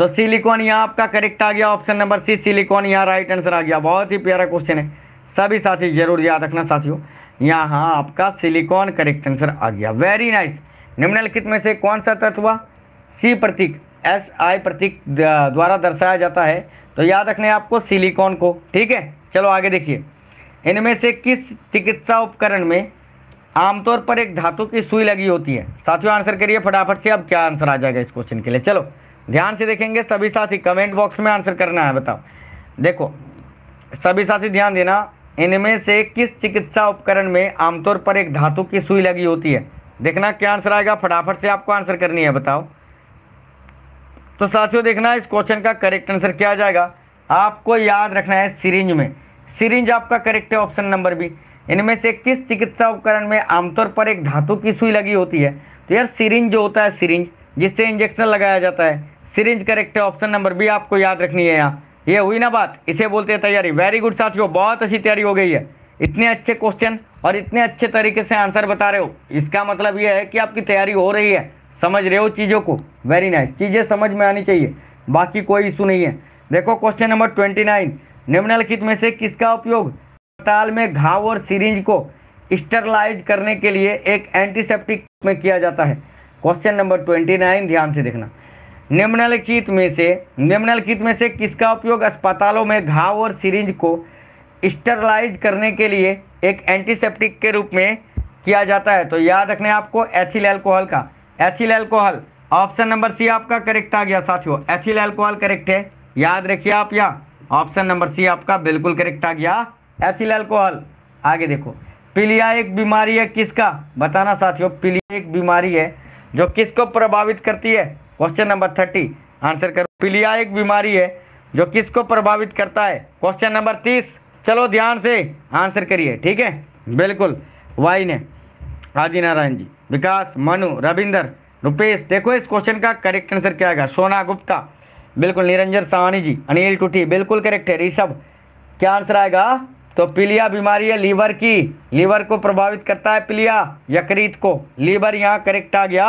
तो सिलिकॉन यहाँ आपका करेक्ट आ गया ऑप्शन नंबर सी सिलिकॉन यहाँ राइट आंसर आ गया बहुत ही प्यारा क्वेश्चन है सभी साथी जरूर याद रखना साथियों यहाँ आपका सिलिकॉन करेक्ट आंसर आ गया वेरी नाइस निम्नलिखित में से कौन सा तत्व सी प्रतीक एस आई प्रतीक द्वारा दर्शाया जाता है तो याद रखने आपको सिलिकॉन को ठीक है चलो आगे देखिए इनमें से किस चिकित्सा उपकरण में आमतौर पर एक धातु की सुई लगी होती है साथियों आंसर करिए फटाफट से अब क्या आंसर आ जाएगा इस क्वेश्चन के लिए चलो ध्यान से देखेंगे सभी साथी कमेंट बॉक्स में आंसर करना है बताओ देखो सभी साथी ध्यान देना इनमें से किस चिकित्सा उपकरण में आमतौर पर एक धातु की सुई लगी होती है देखना क्या आंसर आएगा फटाफट से आपको आंसर करनी है बताओ तो साथियों देखना इस क्वेश्चन का करेक्ट आंसर क्या जाएगा आपको याद रखना है सिरिंज में सिरिंज आपका करेक्ट है ऑप्शन नंबर बी इनमें से किस चिकित्सा उपकरण में आमतौर पर एक धातु की सुई लगी होती है तो यार सिरिंज जो होता है सिरिंज जिससे इंजेक्शन लगाया जाता है सिरिंज करेक्ट है ऑप्शन नंबर बी आपको याद रखनी है यहाँ ये हुई ना बात इसे बोलते हैं तैयारी वेरी गुड साथियों बहुत अच्छी तैयारी हो गई है इतने अच्छे क्वेश्चन और इतने अच्छे तरीके से आंसर बता रहे हो इसका मतलब ये है कि आपकी तैयारी हो रही है समझ रहे हो चीज़ों को वेरी नाइस चीज़ें समझ में आनी चाहिए बाकी कोई इशू नहीं है देखो क्वेश्चन नंबर ट्वेंटी नाइन निम्नलिखित में से किसका उपयोग अस्पताल में घाव और सीरिंज को स्टरलाइज करने के लिए एक एंटीसेप्टिक में किया जाता है क्वेश्चन नंबर ट्वेंटी नाइन ध्यान से देखना निम्नलिखित में से निम्नलिखित में से किसका उपयोग अस्पतालों में घाव और सीरिंज को स्टरलाइज करने के लिए एक एंटीसेप्टिक के रूप में किया जाता है तो याद रखने आपको एथिल एल्कोहल का ethyl alcohol option number C आपका करेक्ट आ गया साथियों एथिल एल्कोहल करेक्ट है याद रखिए आप यहाँ ऑप्शन नंबर सी आपका बिल्कुल करेक्ट आ गया एथिल एल्कोहल आगे देखो पीलिया एक बीमारी है किसका बताना साथियों पीलिया एक बीमारी है जो किसको प्रभावित करती है क्वेश्चन नंबर थर्टी आंसर करो पीलिया एक बीमारी है जो किसको प्रभावित करता है क्वेश्चन नंबर तीस चलो ध्यान से आंसर करिए ठीक है बिल्कुल वाई ने आदि नारायण जी विकास मनु रविंदर रुपेश देखो इस क्वेश्चन का करेक्ट आंसर क्या आएगा सोना गुप्ता बिल्कुल निरंजन सहानी जी अनिल टूटी बिल्कुल करेक्ट है ऋषभ क्या आंसर आएगा तो पीलिया बीमारी है लीवर की लीवर को प्रभावित करता है पीलिया यकृत को लीवर यहाँ करेक्ट आ गया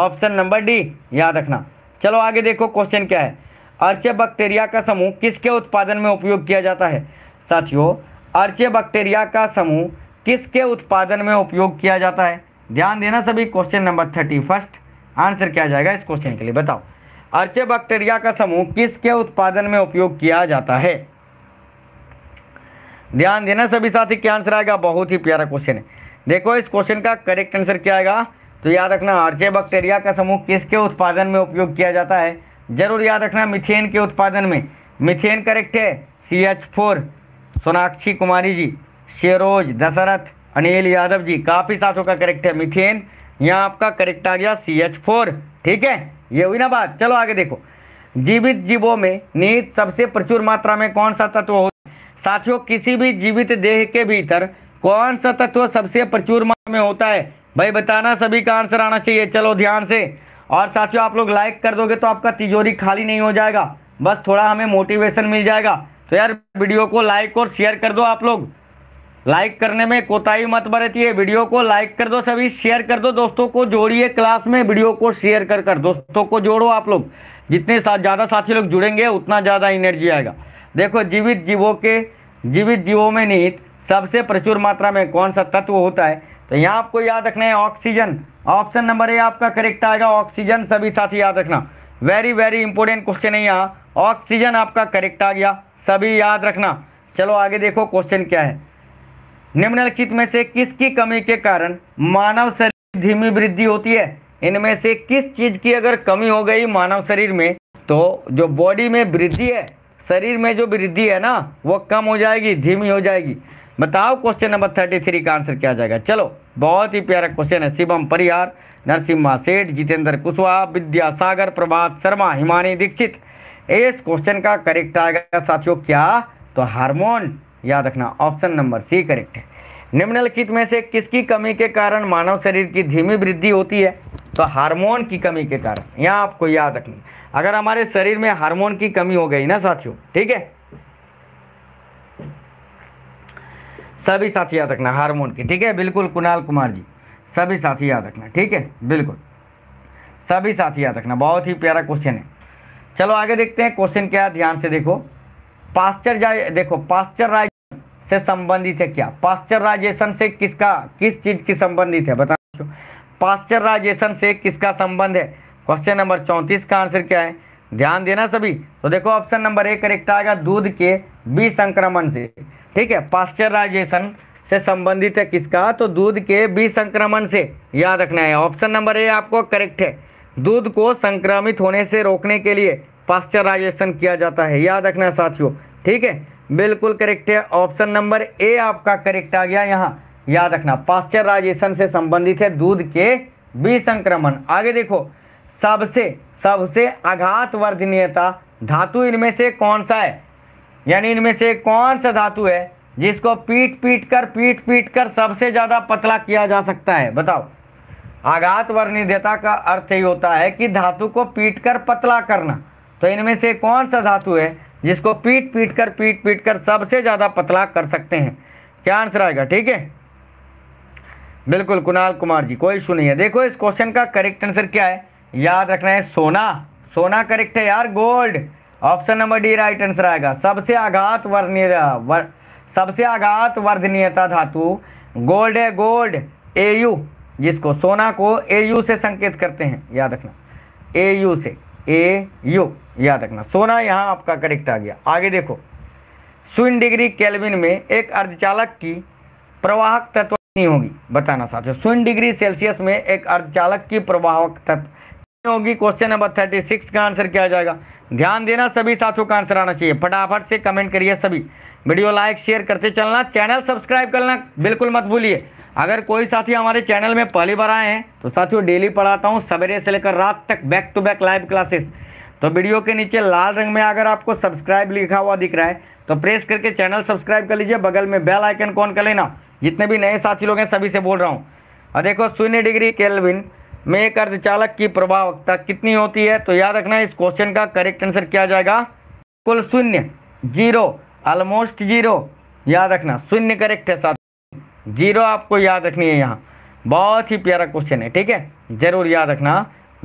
ऑप्शन नंबर डी याद रखना चलो आगे देखो क्वेश्चन क्या है अर्चे बैक्टीरिया का समूह किसके उत्पादन में उपयोग किया जाता है साथियों अर्चे बैक्टीरिया का समूह किसके उत्पादन में उपयोग किया जाता है ध्यान देना सभी question number thirty first answer क्या जाएगा इस क्वेश्चन के लिए बताओ अर्चे बैक्टीरिया का समूह किसके उत्पादन में उपयोग किया जाता है ध्यान देना सभी साथी क्या आंसर आएगा बहुत ही प्यारा क्वेश्चन है देखो इस क्वेश्चन का करेक्ट आंसर क्या आएगा तो याद रखना आर्चे बैक्टीरिया का समूह किसके उत्पादन में उपयोग किया जाता है जरूर याद रखना मिथेन के उत्पादन में मिथेन करेक्ट है C H four Sonakshi Kumari ji Sheroz Dashrath Anil Yadav ji काफ़ी साथों का करेक्ट है मिथेन यहाँ आपका करेक्ट आ गया सी एच फोर ठीक है ये हुई ना बात चलो आगे देखो जीवित जीवों में नीत सबसे प्रचुर मात्रा में कौन सा तत्व साथियों किसी भी जीवित देह के भीतर कौन सा तत्व सबसे प्रचुर मात्रा में होता है भाई बताना सभी का आंसर आना चाहिए चलो ध्यान से और साथियों आप लोग लाइक कर दोगे तो आपका तिजोरी खाली नहीं हो जाएगा बस थोड़ा हमें मोटिवेशन मिल जाएगा तो यार वीडियो को लाइक और शेयर कर दो आप लोग लाइक करने में कोताही मत बरती है वीडियो को लाइक कर दो सभी शेयर कर दो दोस्तों को जोड़िए क्लास में वीडियो को शेयर कर कर दोस्तों को जोड़ो आप लोग जितने ज़्यादा साथी लोग जुड़ेंगे उतना ज़्यादा एनर्जी आएगा देखो जीवित जीवों के जीवित जीवों में निहित सबसे प्रचुर मात्रा में कौन सा तत्व होता है तो यहाँ आपको याद रखना है ऑक्सीजन ऑप्शन नंबर ए आपका करेक्ट आएगा ऑक्सीजन सभी साथी याद रखना वेरी वेरी इंपॉर्टेंट क्वेश्चन है यहाँ ऑक्सीजन आपका करेक्ट आ गया सभी याद रखना चलो आगे देखो क्वेश्चन क्या है निम्नलिखित में से किसकी कमी के कारण मानव शरीर धीमी वृद्धि होती है इनमें से किस चीज़ की अगर कमी हो गई मानव शरीर में तो जो बॉडी में वृद्धि है शरीर में जो वृद्धि है ना वो कम हो जाएगी धीमी हो जाएगी बताओ क्वेश्चन नंबर थर्टी थ्री का आंसर क्या जाएगा चलो बहुत ही प्यारा क्वेश्चन है शिवम परिहार नरसिम्हा सेठ जितेंद्र कुशवाहा विद्यासागर प्रभात शर्मा हिमानी दीक्षित इस क्वेश्चन का करेक्ट आएगा साथियों क्या तो हार्मोन याद रखना ऑप्शन नंबर सी करेक्ट है निम्नलिखित में से किसकी कमी के कारण मानव शरीर की धीमी वृद्धि होती है तो हार्मोन की कमी के कारण यहाँ आपको याद रखना अगर हमारे शरीर में हार्मोन की कमी हो गई ना साथियों ठीक है सभी साथी याद रखना हार्मोन की ठीक है बिल्कुल कुणाल कुमार जी सभी साथी याद रखना ठीक है बिल्कुल सभी साथी याद रखना बहुत ही प्यारा क्वेश्चन है चलो आगे देखते हैं क्वेश्चन क्या ध्यान से देखो पास्चर देखो पास्चराइजेशन से संबंधित है क्या पास्चराइजेशन से किसका किस चीज़ की संबंधित है बता पास्चराइजेशन से किसका संबंध है क्वेश्चन नंबर चौंतीस का आंसर क्या है ध्यान देना सभी तो देखो ऑप्शन नंबर एक करेक्ट आएगा दूध के बी संक्रमण से ठीक है पास्चराइजेशन से संबंधित है किसका तो दूध के बी संक्रमण से याद रखना है ऑप्शन नंबर ए आपको करेक्ट है दूध को संक्रमित होने से रोकने के लिए पास्चराइजेशन किया जाता है याद रखना साथियों ठीक है बिल्कुल करेक्ट है ऑप्शन नंबर ए आपका करेक्ट आ गया यहाँ याद रखना पास्चराइजेशन से संबंधित है दूध के बी संक्रमण आगे देखो सबसे सबसे आघात वर्धनीयता धातु इनमें से कौन सा है यानी इनमें से कौन सा धातु है जिसको पीट पीट कर पीट पीट कर सबसे ज़्यादा पतला किया जा सकता है बताओ आघात वर्णीयता का अर्थ यही होता है कि धातु को पीट कर पतला करना तो इनमें से कौन सा धातु है जिसको पीट पीट कर पीट पीट कर सबसे ज़्यादा पतला कर सकते हैं क्या आंसर आएगा ठीक है बिल्कुल कुणाल कुमार जी कोई इशू नहीं है देखो इस क्वेश्चन का करेक्ट आंसर क्या है याद रखना है सोना सोना करेक्ट है यार gold option number D right answer आएगा सबसे आघात वर्णीय वर, सबसे आघात वर्धनीयता धातु गोल्ड है गोल्ड एयू जिसको सोना को एयू से संकेत करते हैं याद रखना एयू से ए यू याद रखना सोना यहाँ आपका करेक्ट आ गया आगे देखो शून्य डिग्री केल्विन में एक अर्धचालक की प्रवाहक तत्व नहीं होगी बताना साथियों शून्य डिग्री सेल्सियस में एक अर्धचालक की प्रवाहक तत्व होगी क्वेश्चन नंबर थर्टी सिक्स का आंसर क्या जाएगा ध्यान देना सभी साथियों का आंसर आना चाहिए फटाफट से कमेंट करिए सभी वीडियो लाइक शेयर करते चलना चैनल सब्सक्राइब करना बिल्कुल मत भूलिए अगर कोई साथी हमारे चैनल में पहली बार आए हैं तो साथियों डेली पढ़ाता हूँ सवेरे से लेकर रात तक back to back live classes तो वीडियो के नीचे लाल रंग में अगर आपको सब्सक्राइब लिखा हुआ दिख रहा है तो प्रेस करके चैनल सब्सक्राइब कर लीजिए बगल में बेल आइकन कौन कर लेना जितने भी नए साथी लोग हैं सभी से बोल रहा हूँ और देखो शून्य डिग्री केल्विन में एक चालक की प्रभावकता कितनी होती है तो याद रखना इस क्वेश्चन का करेक्ट आंसर क्या जाएगा कुल शून्य जीरो ऑलमोस्ट जीरो याद रखना शून्य करेक्ट है साथ जीरो आपको याद रखनी है यहाँ बहुत ही प्यारा क्वेश्चन है ठीक है जरूर याद रखना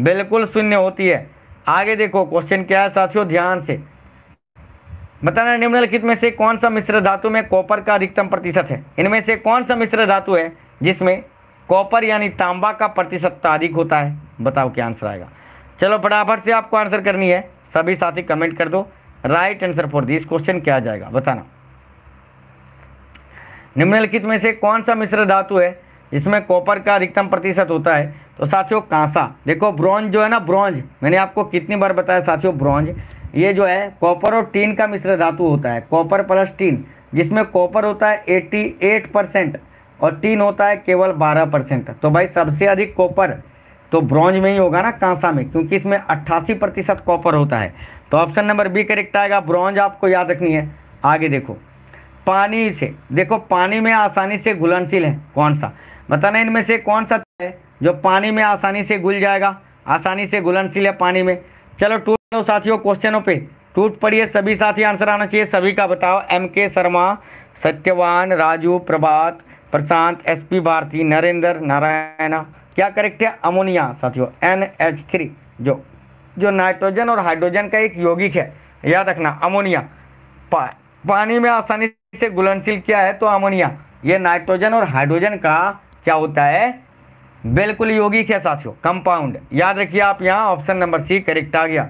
बिल्कुल शून्य होती है आगे देखो क्वेश्चन क्या है साथियों ध्यान से बताना निम्नलिखित में से कौन सा मिश्र धातु में कॉपर का अधिकतम प्रतिशत है इनमें से कौन सा मिश्र धातु है जिसमें कॉपर यानी तांबा का प्रतिशत तो अधिक होता है बताओ क्या आंसर आएगा चलो फटाफट से आपको आंसर करनी है सभी साथी कमेंट कर दो right answer for this question क्या जाएगा बताना निम्नलिखित में से कौन सा मिश्र धातु है इसमें कॉपर का अधिकतम प्रतिशत होता है तो साथियों कांसा देखो ब्रॉन्ज जो है ना ब्रॉन्ज मैंने आपको कितनी बार बताया साथियों ब्रॉन्ज ये जो है कॉपर और टीन का मिश्र धातु होता है कॉपर प्लस टीन जिसमें कॉपर होता है 88 परसेंट और तीन होता है केवल बारह परसेंट तो भाई सबसे अधिक कॉपर तो ब्रॉन्ज में ही होगा ना कांसा में क्योंकि इसमें अट्ठासी प्रतिशत कॉपर होता है तो ऑप्शन नंबर बी करेक्ट आएगा ब्रॉन्ज आपको याद रखनी है आगे देखो पानी से देखो पानी में आसानी से घुलनशील है कौन सा बताना इनमें से कौन सा है जो पानी में आसानी से घुल जाएगा आसानी से घुलनशील है पानी में चलो टूट लो साथियों क्वेश्चनों पे टूट पड़िए सभी साथी आंसर आना चाहिए सभी का बताओ M K Sharma Satyavan Raju Prabhat Prashant SP Bharti Narendra Narayan क्या करेक्ट है अमोनिया साथियों एन एच थ्री जो जो नाइट्रोजन और हाइड्रोजन का एक यौगिक है याद रखना अमोनिया पा, पानी में आसानी से घुलनशील क्या है तो अमोनिया ये नाइट्रोजन और हाइड्रोजन का क्या होता है बिल्कुल यौगिक है साथियों कंपाउंड याद रखिए आप यहाँ ऑप्शन नंबर सी करेक्ट आ गया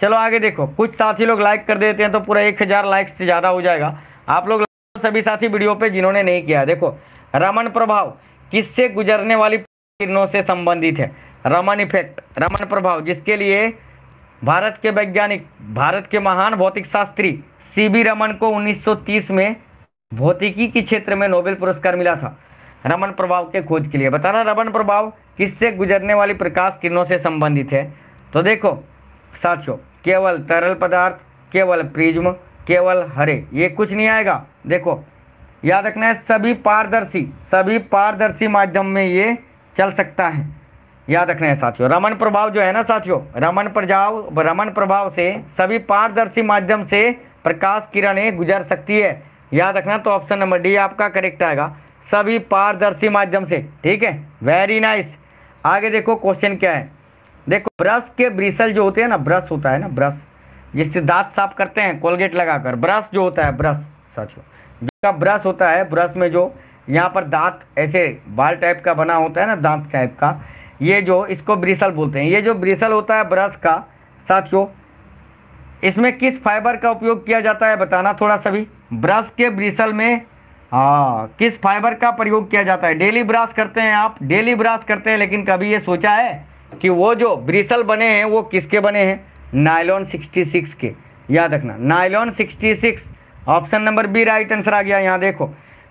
चलो आगे देखो कुछ साथी लोग लाइक कर देते हैं तो पूरा एक हज़ार लाइक से ज़्यादा हो जाएगा आप लोग सभी साथी वीडियो पे जिन्होंने नहीं किया देखो रमन प्रभाव किससे गुजरने वाली किरणों से संबंधित है रमन इफेक्ट रमन प्रभाव जिसके लिए भारत के वैज्ञानिक भारत के महान भौतिक शास्त्री सी बी रमन को 1930 में भौतिकी के क्षेत्र में नोबेल पुरस्कार मिला था रमन प्रभाव के खोज के लिए बताना रमन प्रभाव किससे गुजरने वाली प्रकाश किरणों से संबंधित है तो देखो साथियों केवल तरल पदार्थ केवल प्रिज्म केवल हरे ये कुछ नहीं आएगा देखो याद रखना है सभी पारदर्शी सभी पारदर्शी माध्यम में ये चल सकता है याद रखना है साथियों रमन प्रभाव जो है ना साथियों रमन प्रभाव रमन प्रभाव से सभी पारदर्शी माध्यम से प्रकाश किरणें गुजर सकती है याद रखना तो ऑप्शन नंबर डी आपका करेक्ट आएगा सभी पारदर्शी माध्यम से ठीक है वेरी नाइस आगे देखो क्वेश्चन क्या है देखो ब्रश के ब्रिसल जो होते हैं ना ब्रश होता है ना ब्रश जिससे दांत साफ करते हैं कोलगेट लगाकर ब्रश जो होता है ब्रश साथियों का ब्रश होता है ब्रश में जो यहाँ पर दांत ऐसे बाल टाइप का बना होता है ना दांत टाइप का ये जो इसको ब्रिसल बोलते हैं ये जो ब्रिसल होता है ब्रश का साथियों इसमें किस फाइबर का उपयोग किया जाता है बताना थोड़ा सा भी ब्रश के ब्रिसल में हाँ किस फाइबर का प्रयोग किया जाता है डेली ब्रश करते हैं आप डेली ब्रश करते हैं लेकिन कभी ये सोचा है कि वो जो ब्रिसल बने हैं वो किसके बने हैं नायलॉन 66 के याद रखना nylon 66 option number B right answer आ गया यहाँ देखो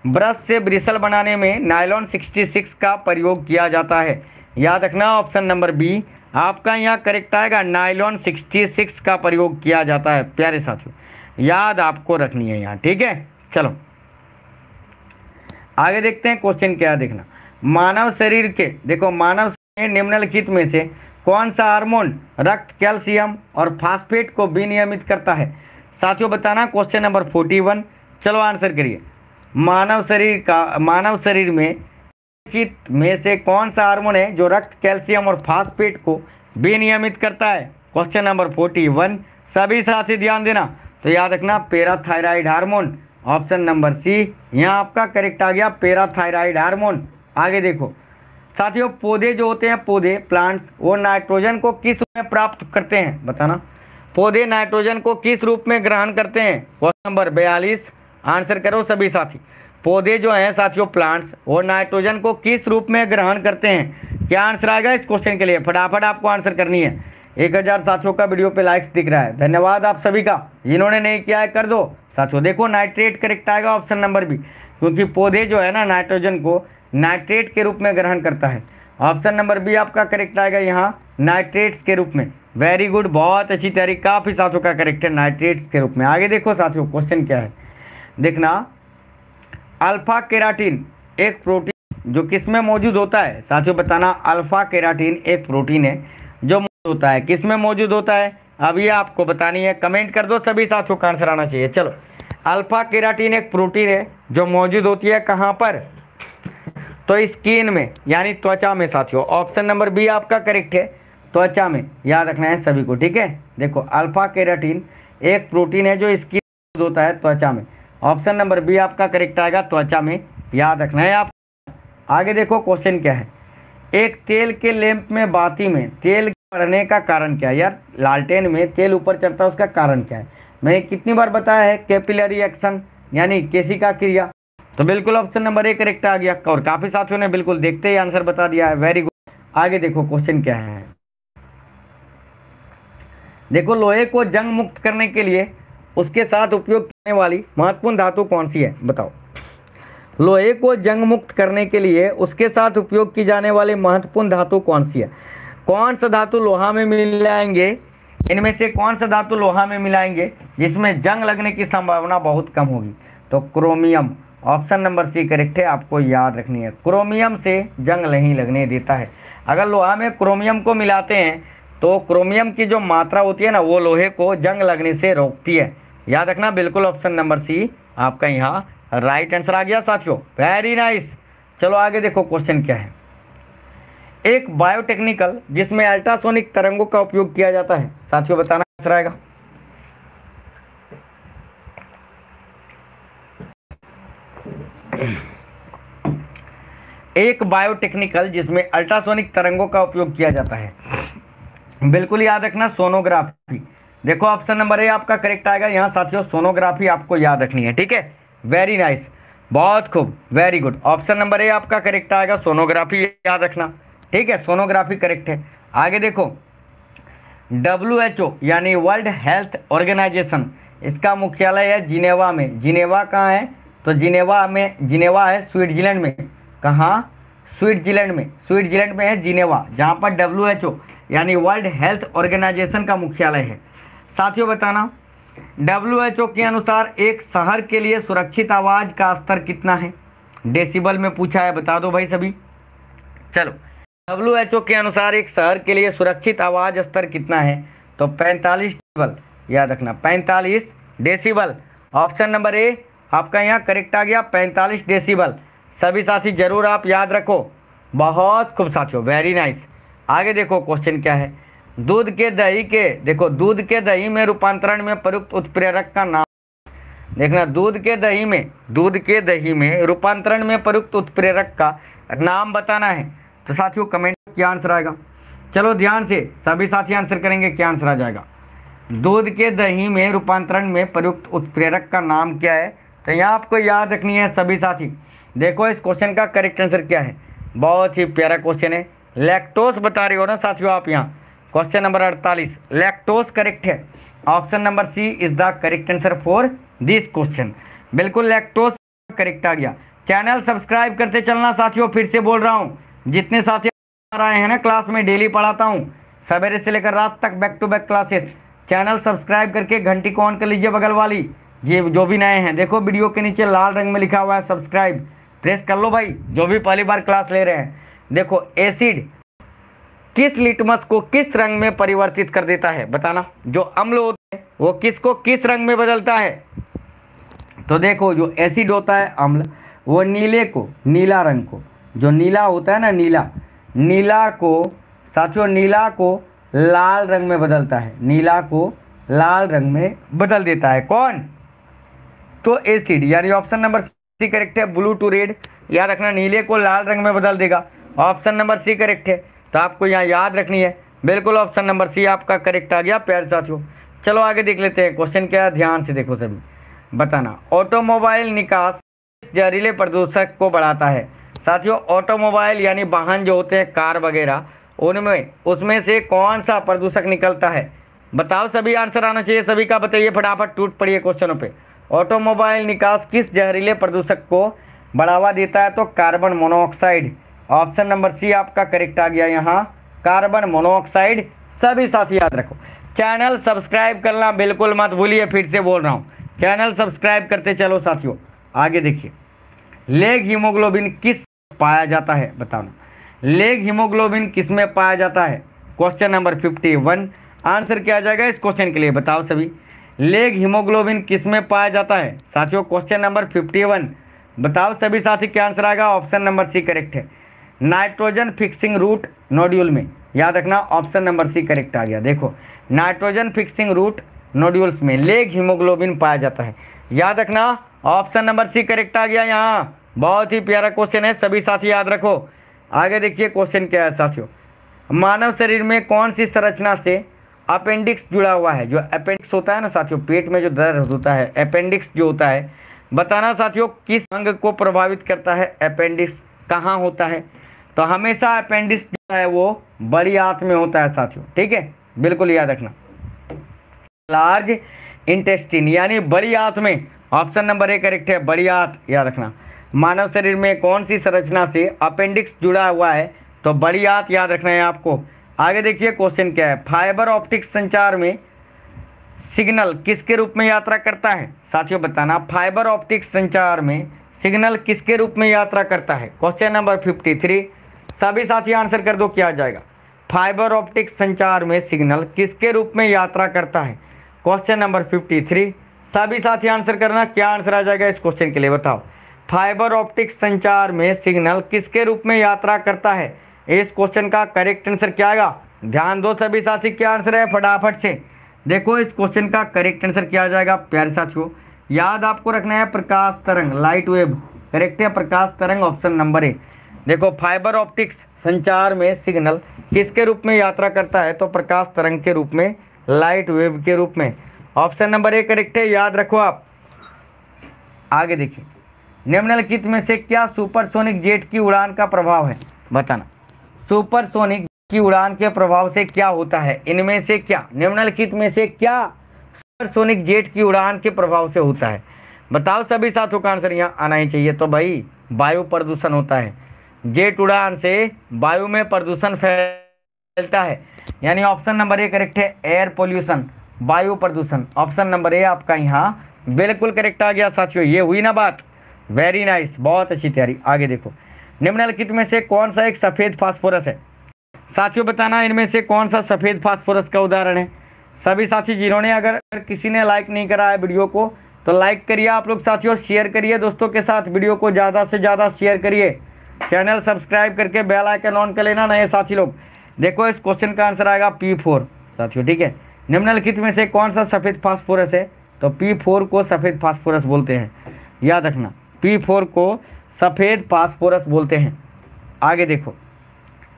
ब्रश से ब्रिसल बनाने में नायलॉन 66 का प्रयोग किया जाता है याद रखना ऑप्शन नंबर बी आपका यहाँ करेक्ट आएगा नायलॉन 66 का प्रयोग किया जाता है प्यारे साथियों याद आपको रखनी है यहाँ ठीक है चलो आगे देखते हैं क्वेश्चन क्या देखना मानव शरीर के देखो मानव निम्नलिखित में से कौन सा हार्मोन रक्त कैल्शियम और फास्फेट को विनियमित करता है साथियों बताना क्वेश्चन नंबर फोर्टी वन चलो आंसर करिए मानव शरीर का मानव शरीर में किट में से कौन सा हार्मोन है जो रक्त कैल्शियम और फास्फेट को विनियमित करता है क्वेश्चन नंबर फोर्टी वन सभी साथी ध्यान देना तो याद रखना parathyroid hormone option number C यहाँ आपका करेक्ट आ गया पेराथाइराइड हार्मोन आगे देखो साथियों पौधे जो होते हैं पौधे प्लांट्स वो नाइट्रोजन को किस में प्राप्त करते हैं बताना पौधे नाइट्रोजन को किस रूप में ग्रहण करते हैं क्वेश्चन नंबर बयालीस आंसर करो सभी साथी पौधे जो हैं साथियों प्लांट्स और नाइट्रोजन को किस रूप में ग्रहण करते हैं क्या आंसर आएगा इस क्वेश्चन के लिए फटाफट आपको आंसर करनी है एक हज़ार साथियों का वीडियो पे लाइक्स दिख रहा है धन्यवाद आप सभी का जिन्होंने नहीं किया है कर दो साथियों देखो नाइट्रेट करेक्ट आएगा ऑप्शन नंबर बी क्योंकि पौधे जो है ना नाइट्रोजन को नाइट्रेट के रूप में ग्रहण करता है ऑप्शन नंबर बी आपका करेक्ट आएगा यहाँ नाइट्रेट्स के रूप में वेरी गुड बहुत अच्छी तैयारी काफ़ी साथियों का करेक्ट है नाइट्रेट्स के रूप में आगे देखो साथियों क्वेश्चन क्या है देखना अल्फा केराटीन एक प्रोटीन जो किस में मौजूद होता है साथियों बताना अल्फा केराटीन एक प्रोटीन है जो मौजूद होता है किस में मौजूद होता है अब ये आपको बतानी है कमेंट कर दो सभी साथियों का आंसर आना चाहिए चलो अल्फा केराटीन एक प्रोटीन है जो मौजूद होती है कहाँ पर तो स्किन में यानी त्वचा में साथियों ऑप्शन नंबर बी आपका करेक्ट है त्वचा में याद रखना है सभी को ठीक है देखो अल्फा केराटीन एक प्रोटीन है जो स्किन होता है त्वचा में ऑप्शन नंबर बी आपका करेक्ट आएगा त्वचा में याद रखना है आप आगे देखो क्वेश्चन क्या है एक तेल के लैंप में बाती में तेल बढ़ने का कारण क्या है यार लालटेन में तेल ऊपर चढ़ता है उसका कारण क्या है मैंने कितनी बार बताया है कैपिलरी एक्शन यानी का क्रिया तो बिल्कुल ऑप्शन नंबर ए करेक्ट आ गया और काफ़ी साथियों ने बिल्कुल देखते ही आंसर बता दिया है वेरी गुड आगे देखो क्वेश्चन क्या है देखो लोहे को जंग मुक्त करने के लिए उसके साथ उपयोग करने वाली महत्वपूर्ण धातु कौन सी है बताओ लोहे को जंग मुक्त करने के लिए उसके साथ उपयोग की जाने वाली महत्वपूर्ण धातु कौन सी है कौन सा धातु लोहा में मिलाएंगे इनमें से कौन सा धातु लोहा में मिलाएंगे जिसमें जंग लगने की संभावना बहुत कम होगी तो chromium option number C correct है आपको याद रखनी है क्रोमियम से जंग नहीं लगने देता है अगर लोहा में क्रोमियम को मिलाते हैं तो क्रोमियम की जो मात्रा होती है ना वो लोहे को जंग लगने से रोकती है याद रखना बिल्कुल ऑप्शन नंबर सी आपका यहाँ राइट आंसर आ गया साथियों वेरी नाइस चलो आगे देखो क्वेश्चन क्या है एक बायोटेक्निकल जिसमें अल्ट्रासोनिक तरंगों का उपयोग किया जाता है साथियों बताना आंसर आएगा एक बायोटेक्निकल जिसमें अल्ट्रासोनिक तरंगों का उपयोग किया जाता है बिल्कुल याद रखना सोनोग्राफी देखो ऑप्शन नंबर ए आपका करेक्ट आएगा यहाँ साथियों सोनोग्राफी आपको याद रखनी है ठीक है वेरी नाइस बहुत खूब very good option number A आपका करेक्ट आएगा सोनोग्राफी याद रखना ठीक है सोनोग्राफी करेक्ट है आगे देखो डब्ल्यू एच ओ यानी वर्ल्ड हेल्थ ऑर्गेनाइजेशन इसका मुख्यालय है जिनेवा में जिनेवा कहाँ है तो जिनेवा में जिनेवा है स्विट्जरलैंड में कहाँ स्विट्जरलैंड में स्विट्जरलैंड में है जिनेवा जहाँ पर डब्ल्यू एच ओ यानी वर्ल्ड हेल्थ ऑर्गेनाइजेशन का मुख्यालय है साथियों बताना डब्ल्यू के अनुसार एक शहर के लिए सुरक्षित आवाज़ का स्तर कितना है डेसिबल में पूछा है बता दो भाई सभी चलो डब्ल्यू के अनुसार एक शहर के लिए सुरक्षित आवाज़ स्तर कितना है तो 45 डेसिबल याद रखना 45 डेसिबल ऑप्शन नंबर ए आपका यहाँ करेक्ट आ गया 45 डेसिबल सभी साथी जरूर आप याद रखो बहुत खूब साथियों वेरी नाइस आगे देखो क्वेश्चन क्या है दूध के दही के देखो दूध के दही में रूपांतरण में प्रयुक्त उत्प्रेरक का नाम देखना दूध के दही में दूध के दही में रूपांतरण में प्रयुक्त उत्प्रेरक का नाम बताना है तो साथियों कमेंट क्या आंसर आएगा चलो ध्यान से सभी साथी आंसर करेंगे क्या आंसर आ जाएगा दूध के दही में रूपांतरण में प्रयुक्त उत्प्रेरक का नाम क्या है तो यहाँ आपको याद रखनी है सभी साथी देखो इस क्वेश्चन का करेक्ट आंसर क्या है बहुत ही प्यारा क्वेश्चन है लैक्टोस बता रहे हो ना साथियों आप यहाँ क्वेश्चन नंबर अड़तालीस लैक्टोस करेक्ट है option number C is the correct answer for this question बिल्कुल लैक्टोस करेक्ट आ गया चैनल सब्सक्राइब करते चलना साथियों फिर से बोल रहा हूँ जितने साथी आ रहे हैं ना क्लास में डेली पढ़ाता हूँ सवेरे से लेकर रात तक back to back classes channel subscribe करके घंटी को ऑन कर लीजिए बगल वाली ये जो भी नए हैं देखो वीडियो के नीचे लाल रंग में लिखा हुआ है सब्सक्राइब प्रेस कर लो भाई जो भी पहली बार क्लास ले रहे हैं देखो एसिड किस लिटमस को किस रंग में परिवर्तित कर देता है बताना जो अम्ल होता है वो किसको किस रंग में बदलता है तो देखो जो एसिड होता है अम्ल वो नीले को नीला रंग को जो नीला होता है ना नीला नीला को साथियों नीला को लाल रंग में बदलता है नीला को लाल रंग में बदल देता है कौन तो एसिड यानी ऑप्शन नंबर सी करेक्ट है ब्लू टू रेड याद रखना नीले को लाल रंग में बदल देगा ऑप्शन नंबर सी करेक्ट है तो आपको यहाँ याद रखनी है बिल्कुल ऑप्शन नंबर सी आपका करेक्ट आ गया प्यार साथियों चलो आगे देख लेते हैं क्वेश्चन क्या है ध्यान से देखो सभी बताना ऑटोमोबाइल निकास जहरीले प्रदूषक को बढ़ाता है साथियों ऑटोमोबाइल यानी वाहन जो होते हैं कार वगैरह उनमें उसमें से कौन सा प्रदूषक निकलता है बताओ सभी आंसर आना चाहिए सभी का बताइए फटाफट टूट पड़िए क्वेश्चनों पे ऑटोमोबाइल निकास किस जहरीले प्रदूषक को बढ़ावा देता है तो carbon monoxide option number C आपका करेक्ट आ गया यहाँ कार्बन मोनोऑक्साइड सभी साथ याद रखो चैनल सब्सक्राइब करना बिल्कुल मत भूलिए फिर से बोल रहा हूँ चैनल सब्सक्राइब करते चलो साथियों आगे देखिए लेग हीमोग्लोबिन किस पाया जाता है बताना लेग हीमोग्लोबिन किस में पाया जाता है question number fifty one answer क्या आ जाएगा इस क्वेश्चन के लिए बताओ सभी लेग हीमोग्लोबिन किस में पाया जाता है साथियों क्वेश्चन नंबर फिफ्टी वन बताओ सभी साथी क्या आंसर आएगा ऑप्शन नंबर सी करेक्ट है नाइट्रोजन फिक्सिंग रूट नोड्यूल में याद रखना ऑप्शन नंबर सी करेक्ट आ गया देखो नाइट्रोजन फिक्सिंग रूट नोड्यूल्स में लेग हीमोग्लोबिन पाया जाता है याद रखना ऑप्शन नंबर सी करेक्ट आ गया यहाँ बहुत ही प्यारा क्वेश्चन है सभी साथी याद रखो आगे देखिए क्वेश्चन क्या है साथियों मानव शरीर में कौन सी संरचना से अपेंडिक्स जुड़ा हुआ है जो अपेंडिक्स होता है ना साथियों पेट में जो दर्द होता है अपेंडिक्स जो होता है बताना साथियों किस अंग को प्रभावित करता है अपेंडिक्स कहाँ होता है तो हमेशा अपेंडिक्स जो है वो बड़ी आंत में होता है साथियों ठीक है बिल्कुल याद रखना लार्ज इंटेस्टिन यानी बड़ी आंत में ऑप्शन नंबर ए करेक्ट है बड़ी आंत याद रखना मानव शरीर में कौन सी संरचना से अपेंडिक्स जुड़ा हुआ है तो बड़ी आंत याद रखना है आपको आगे देखिए क्वेश्चन क्या है फाइबर ऑप्टिक्स संचार में सिग्नल किसके रूप में यात्रा करता है साथियों बताना फाइबर ऑप्टिक्स संचार में सिग्नल किसके रूप में यात्रा करता है क्वेश्चन नंबर फिफ्टी थ्री सभी साथी आंसर कर दो क्या जाएगा फाइबर ऑप्टिक संचार में सिग्नल किसके रूप में यात्रा करता है क्वेश्चन नंबर फिफ्टी थ्री सभी साथी आंसर करना क्या आंसर आ जाएगा इस क्वेश्चन के लिए बताओ फाइबर ऑप्टिक संचार में सिग्नल किसके रूप में यात्रा करता है इस क्वेश्चन का करेक्ट आंसर क्या आएगा ध्यान दो सभी साथी क्या आंसर है फटाफट से देखो इस क्वेश्चन का करेक्ट आंसर क्या आ जाएगा प्यारे साथियों याद आपको रखना है प्रकाश तरंग लाइट वेव करेक्ट है प्रकाश तरंग ऑप्शन नंबर ए देखो फाइबर ऑप्टिक्स संचार में सिग्नल किसके रूप में यात्रा करता है तो प्रकाश तरंग के रूप में लाइट वेव के रूप में ऑप्शन नंबर ए करेक्ट है याद रखो आप आगे देखिए निम्नलिखित में से क्या सुपरसोनिक जेट की उड़ान का प्रभाव है बताना सुपरसोनिक की उड़ान के प्रभाव से क्या होता है इनमें से क्या निम्नलिखित में से क्या सुपरसोनिक जेट की उड़ान के प्रभाव से होता है बताओ सभी साथ आंसर यहाँ आना ही चाहिए तो भाई वायु प्रदूषण होता है जेट उड़ान से वायु में प्रदूषण फैलता है यानी ऑप्शन नंबर ए करेक्ट है एयर पोल्यूशन वायु प्रदूषण ऑप्शन नंबर ए आपका यहाँ बिल्कुल करेक्ट आ गया साथियों ये हुई ना बात वेरी नाइस बहुत अच्छी तैयारी आगे देखो निम्नलिखित में से कौन सा एक सफ़ेद फास्फोरस है साथियों बताना इनमें से कौन सा सफ़ेद फास्फोरस का उदाहरण है सभी साथी जिन्होंने अगर किसी ने लाइक नहीं करा है वीडियो को तो लाइक करिए आप लोग साथियों शेयर करिए दोस्तों के साथ वीडियो को ज़्यादा से ज़्यादा शेयर करिए चैनल सब्सक्राइब करके बेल आइकन ऑन कर लेना नए साथी लोग देखो इस क्वेश्चन का आंसर आएगा पी फोर साथियों ठीक है निम्नलिखित में से कौन सा सफ़ेद फास्फोरस है तो पी फोर को सफ़ेद फास्फोरस बोलते हैं याद रखना पी फोर को सफ़ेद फास्फोरस बोलते हैं आगे देखो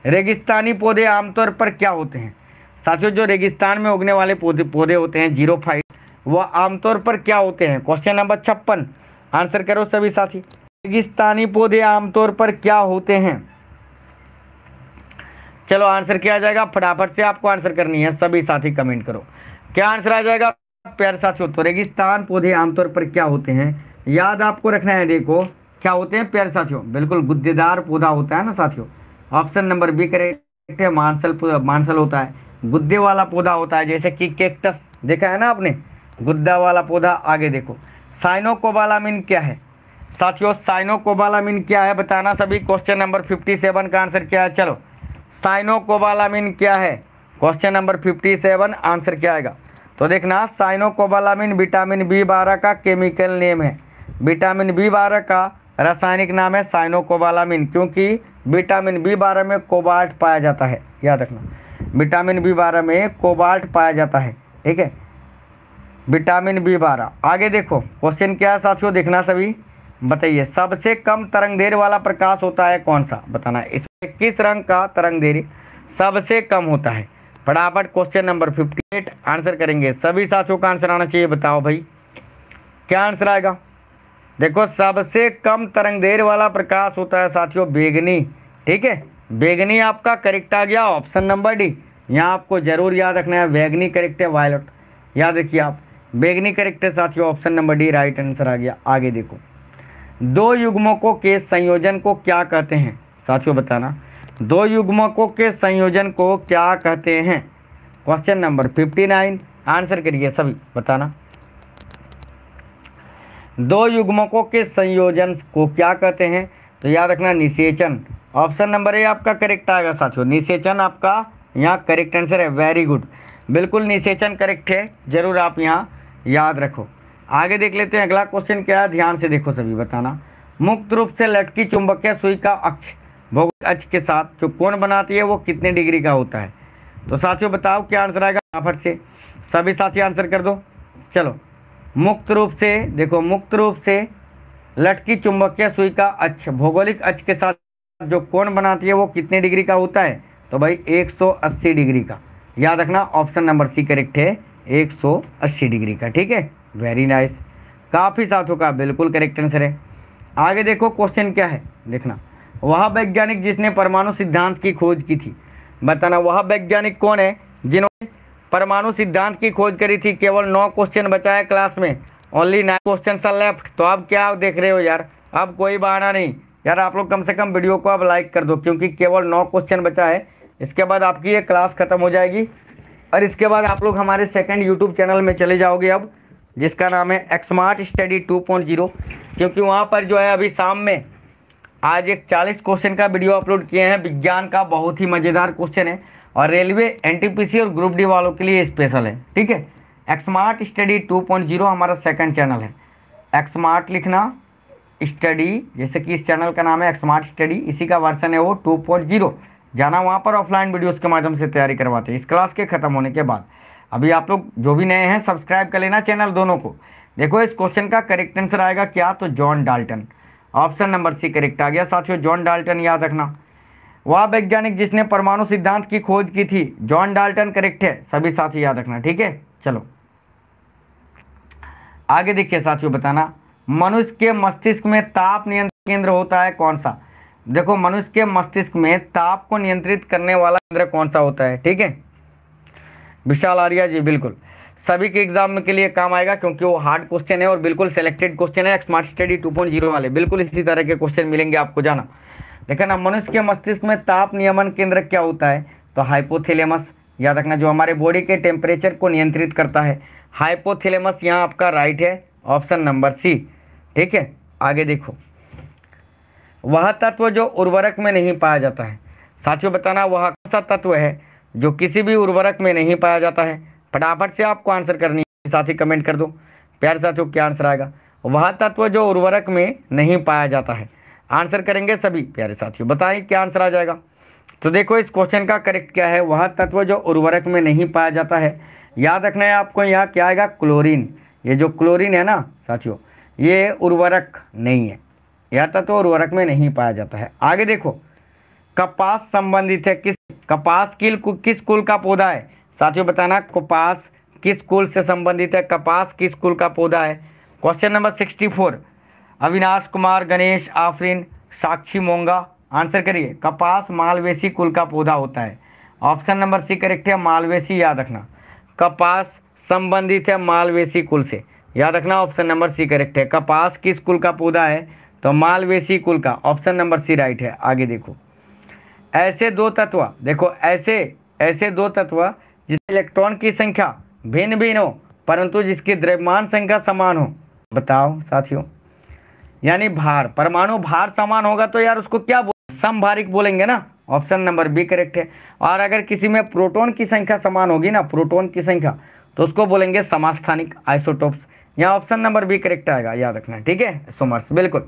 रेगिस्तानी पौधे आमतौर पर क्या होते हैं साथियों जो रेगिस्तान में उगने वाले पौधे पौधे होते हैं जीरो फाइव वह आमतौर पर क्या होते हैं क्वेश्चन नंबर छप्पन आंसर करो सभी साथी रेगिस्तानी पौधे आमतौर पर क्या होते हैं चलो आंसर क्या आ जाएगा फटाफट से आपको आंसर करनी है सभी साथी कमेंट करो क्या आंसर आ जाएगा प्यारे साथियों तो रेगिस्तान पौधे आमतौर पर क्या होते हैं याद आपको रखना है देखो क्या होते हैं प्यारे साथियों बिल्कुल गुद्देदार पौधा होता है ना साथियों ऑप्शन नंबर बी करेक्ट है मानसल मानसल होता है गुद्दे वाला पौधा होता है जैसे कि केक्टस देखा है ना आपने गुद्दा वाला पौधा आगे देखो साइनोकोबालामिन क्या है साथियों साइनोकोबालामिन क्या है बताना सभी क्वेश्चन नंबर फिफ्टी सेवन का आंसर क्या है चलो साइनोकोबालामिन क्या है question number fifty seven answer क्या आएगा तो देखना साइनोकोबालामिन विटामिन बी बारह का केमिकल नेम है विटामिन बी बारह का रासायनिक नाम है साइनोकोबालामिन क्योंकि विटामिन बी बारह में कोबाल्ट पाया जाता है याद रखना विटामिन बी बारह में कोबाल्ट पाया जाता है ठीक है विटामिन बी बारह आगे देखो क्वेश्चन क्या है साथियों देखना सभी बताइए सबसे कम तरंग देर वाला प्रकाश होता है कौन सा बताना है इसमें किस रंग का तरंग देर सबसे कम होता है फटाफट question number fifty eight answer करेंगे सभी साथियों का आंसर आना चाहिए बताओ भाई क्या आंसर आएगा देखो सबसे कम तरंग देर वाला प्रकाश होता है साथियों बेगनी ठीक है बेगनी आपका करेक्ट आ गया ऑप्शन नंबर डी यहाँ आपको जरूर याद रखना है बैगनी करेक्ट है वायलट याद रखिए आप बेगनी करेक्ट है साथियों option number D right answer आ गया आगे देखो दो युग्मकों के संयोजन को क्या कहते हैं साथियों बताना दो युग्मकों के संयोजन को क्या कहते हैं question number fifty nine answer करिए सभी बताना दो युग्मकों के संयोजन को क्या कहते हैं तो याद रखना निषेचन ऑप्शन नंबर ए आपका करेक्ट आएगा साथियों निषेचन आपका यहाँ करेक्ट आंसर है वेरी गुड बिल्कुल निषेचन करेक्ट है ज़रूर आप यहाँ याद रखो आगे देख लेते हैं अगला क्वेश्चन क्या है ध्यान से देखो सभी बताना मुक्त रूप से लटकी चुंबकीय सुई का अक्ष भौगोलिक अक्ष के साथ जो कोण बनाती है वो कितने डिग्री का होता है तो साथियों बताओ क्या आंसर आएगा फटाफट से सभी साथी आंसर कर दो चलो मुक्त रूप से देखो मुक्त रूप से लटकी चुंबकीय सुई का अक्ष भौगोलिक अक्ष के साथ जो कोण बनाती है वो कितने डिग्री का होता है तो भाई 180 डिग्री का याद रखना ऑप्शन नंबर सी करेक्ट है 180 डिग्री का ठीक है वेरी नाइस काफ़ी साथियों का बिल्कुल करेक्ट आंसर है आगे देखो क्वेश्चन क्या है देखना वह वैज्ञानिक जिसने परमाणु सिद्धांत की खोज की थी बताना वह वैज्ञानिक कौन है जिन्होंने परमाणु सिद्धांत की खोज करी थी केवल नौ क्वेश्चन बचा है क्लास में only nine question sir left तो आप क्या देख रहे हो यार अब कोई बहाना नहीं यार आप लोग कम से कम वीडियो को आप लाइक कर दो क्योंकि केवल नौ क्वेश्चन बचा है इसके बाद आपकी ये क्लास ख़त्म हो जाएगी और इसके बाद आप लोग हमारे सेकंड यूट्यूब चैनल में चले जाओगे अब जिसका नाम है एक्समार्ट स्टडी 2.0 क्योंकि वहाँ पर जो है अभी शाम में आज एक 40 क्वेश्चन का वीडियो अपलोड किए हैं विज्ञान का बहुत ही मज़ेदार क्वेश्चन है और रेलवे एनटीपीसी और ग्रुप डी वालों के लिए स्पेशल है ठीक है एक्समार्ट स्टडी 2.0 हमारा सेकंड चैनल है एक्समार्ट लिखना स्टडी जैसे कि इस चैनल का नाम है एक्समार्ट स्टडी इसी का वर्सन है वो जीरो जाना वहाँ पर ऑफलाइन वीडियोज़ के माध्यम से तैयारी करवाते हैं इस क्लास के ख़त्म होने के बाद अभी आप लोग जो भी नए हैं सब्सक्राइब कर लेना चैनल दोनों को देखो इस क्वेश्चन का करेक्ट आंसर आएगा क्या तो John Dalton option number C correct आ गया साथियों जॉन डाल्टन याद रखना वह वैज्ञानिक जिसने परमाणु सिद्धांत की खोज की थी जॉन डाल्टन करेक्ट है सभी साथी याद रखना ठीक है चलो आगे देखिए साथियों बताना मनुष्य के मस्तिष्क में ताप नियंत्रण केंद्र होता है कौन सा देखो मनुष्य के मस्तिष्क में ताप को नियंत्रित करने वाला केंद्र कौन सा होता है ठीक है विशाल आर्या जी बिल्कुल सभी के एग्जाम के लिए काम आएगा क्योंकि वो हार्ड क्वेश्चन है और बिल्कुल सेलेक्टेड क्वेश्चन है स्मार्ट स्टडी 2.0 वाले बिल्कुल इसी तरह के क्वेश्चन मिलेंगे आपको जाना लेकिन ना मनुष्य के मस्तिष्क में ताप नियमन केंद्र क्या होता है तो हाइपोथेलेमस याद रखना जो हमारे बॉडी के टेम्परेचर को नियंत्रित करता है हाइपोथेलेमस यहाँ आपका राइट है ऑप्शन नंबर सी ठीक है आगे देखो वह तत्व जो उर्वरक में नहीं पाया जाता है साथियों बताना वह कौन सा तत्व है जो किसी भी उर्वरक में नहीं पाया जाता है फटाफट से आपको आंसर करनी है साथी कमेंट कर दो प्यार साथियों क्या आंसर आएगा वह तत्व जो उर्वरक में नहीं पाया जाता है आंसर करेंगे सभी प्यारे साथियों बताएं क्या आंसर आ जाएगा तो देखो इस क्वेश्चन का करेक्ट क्या है वह तत्व जो उर्वरक में नहीं पाया जाता है याद रखना है आपको यहाँ क्या आएगा क्लोरीन ये जो क्लोरीन है ना साथियों ये उर्वरक नहीं है यह तत्व उर्वरक में नहीं पाया जाता है आगे देखो कपास संबंधित है किस कपास किल किस कुल का पौधा है साथियों बताना कपास किस कुल से संबंधित है कपास किस कुल का पौधा है question number sixty four Avinash Kumar Ganesh Aafreen Sakshi Monga answer करिए कपास मालवेसी कुल का पौधा होता है ऑप्शन नंबर सी करेक्ट है मालवेसी याद रखना कपास संबंधित है मालवेसी कुल से याद रखना ऑप्शन नंबर सी करेक्ट है कपास किस कुल का पौधा है तो मालवेसी कुल का ऑप्शन नंबर सी राइट है आगे देखो ऐसे दो तत्व देखो ऐसे ऐसे दो तत्व जिस इलेक्ट्रॉन की संख्या भिन्न भिन्न हो परंतु जिसकी द्रव्यमान संख्या समान हो बताओ साथियों यानी भार परमाणु भार समान होगा तो यार उसको क्या बोल समारिक बोलेंगे ना ऑप्शन नंबर बी करेक्ट है और अगर किसी में प्रोटॉन की संख्या समान होगी ना प्रोटॉन की संख्या तो उसको बोलेंगे समास्थानिक आइसोटोप्स यहाँ ऑप्शन नंबर बी करेक्ट आएगा याद रखना ठीक है सोमर्स बिल्कुल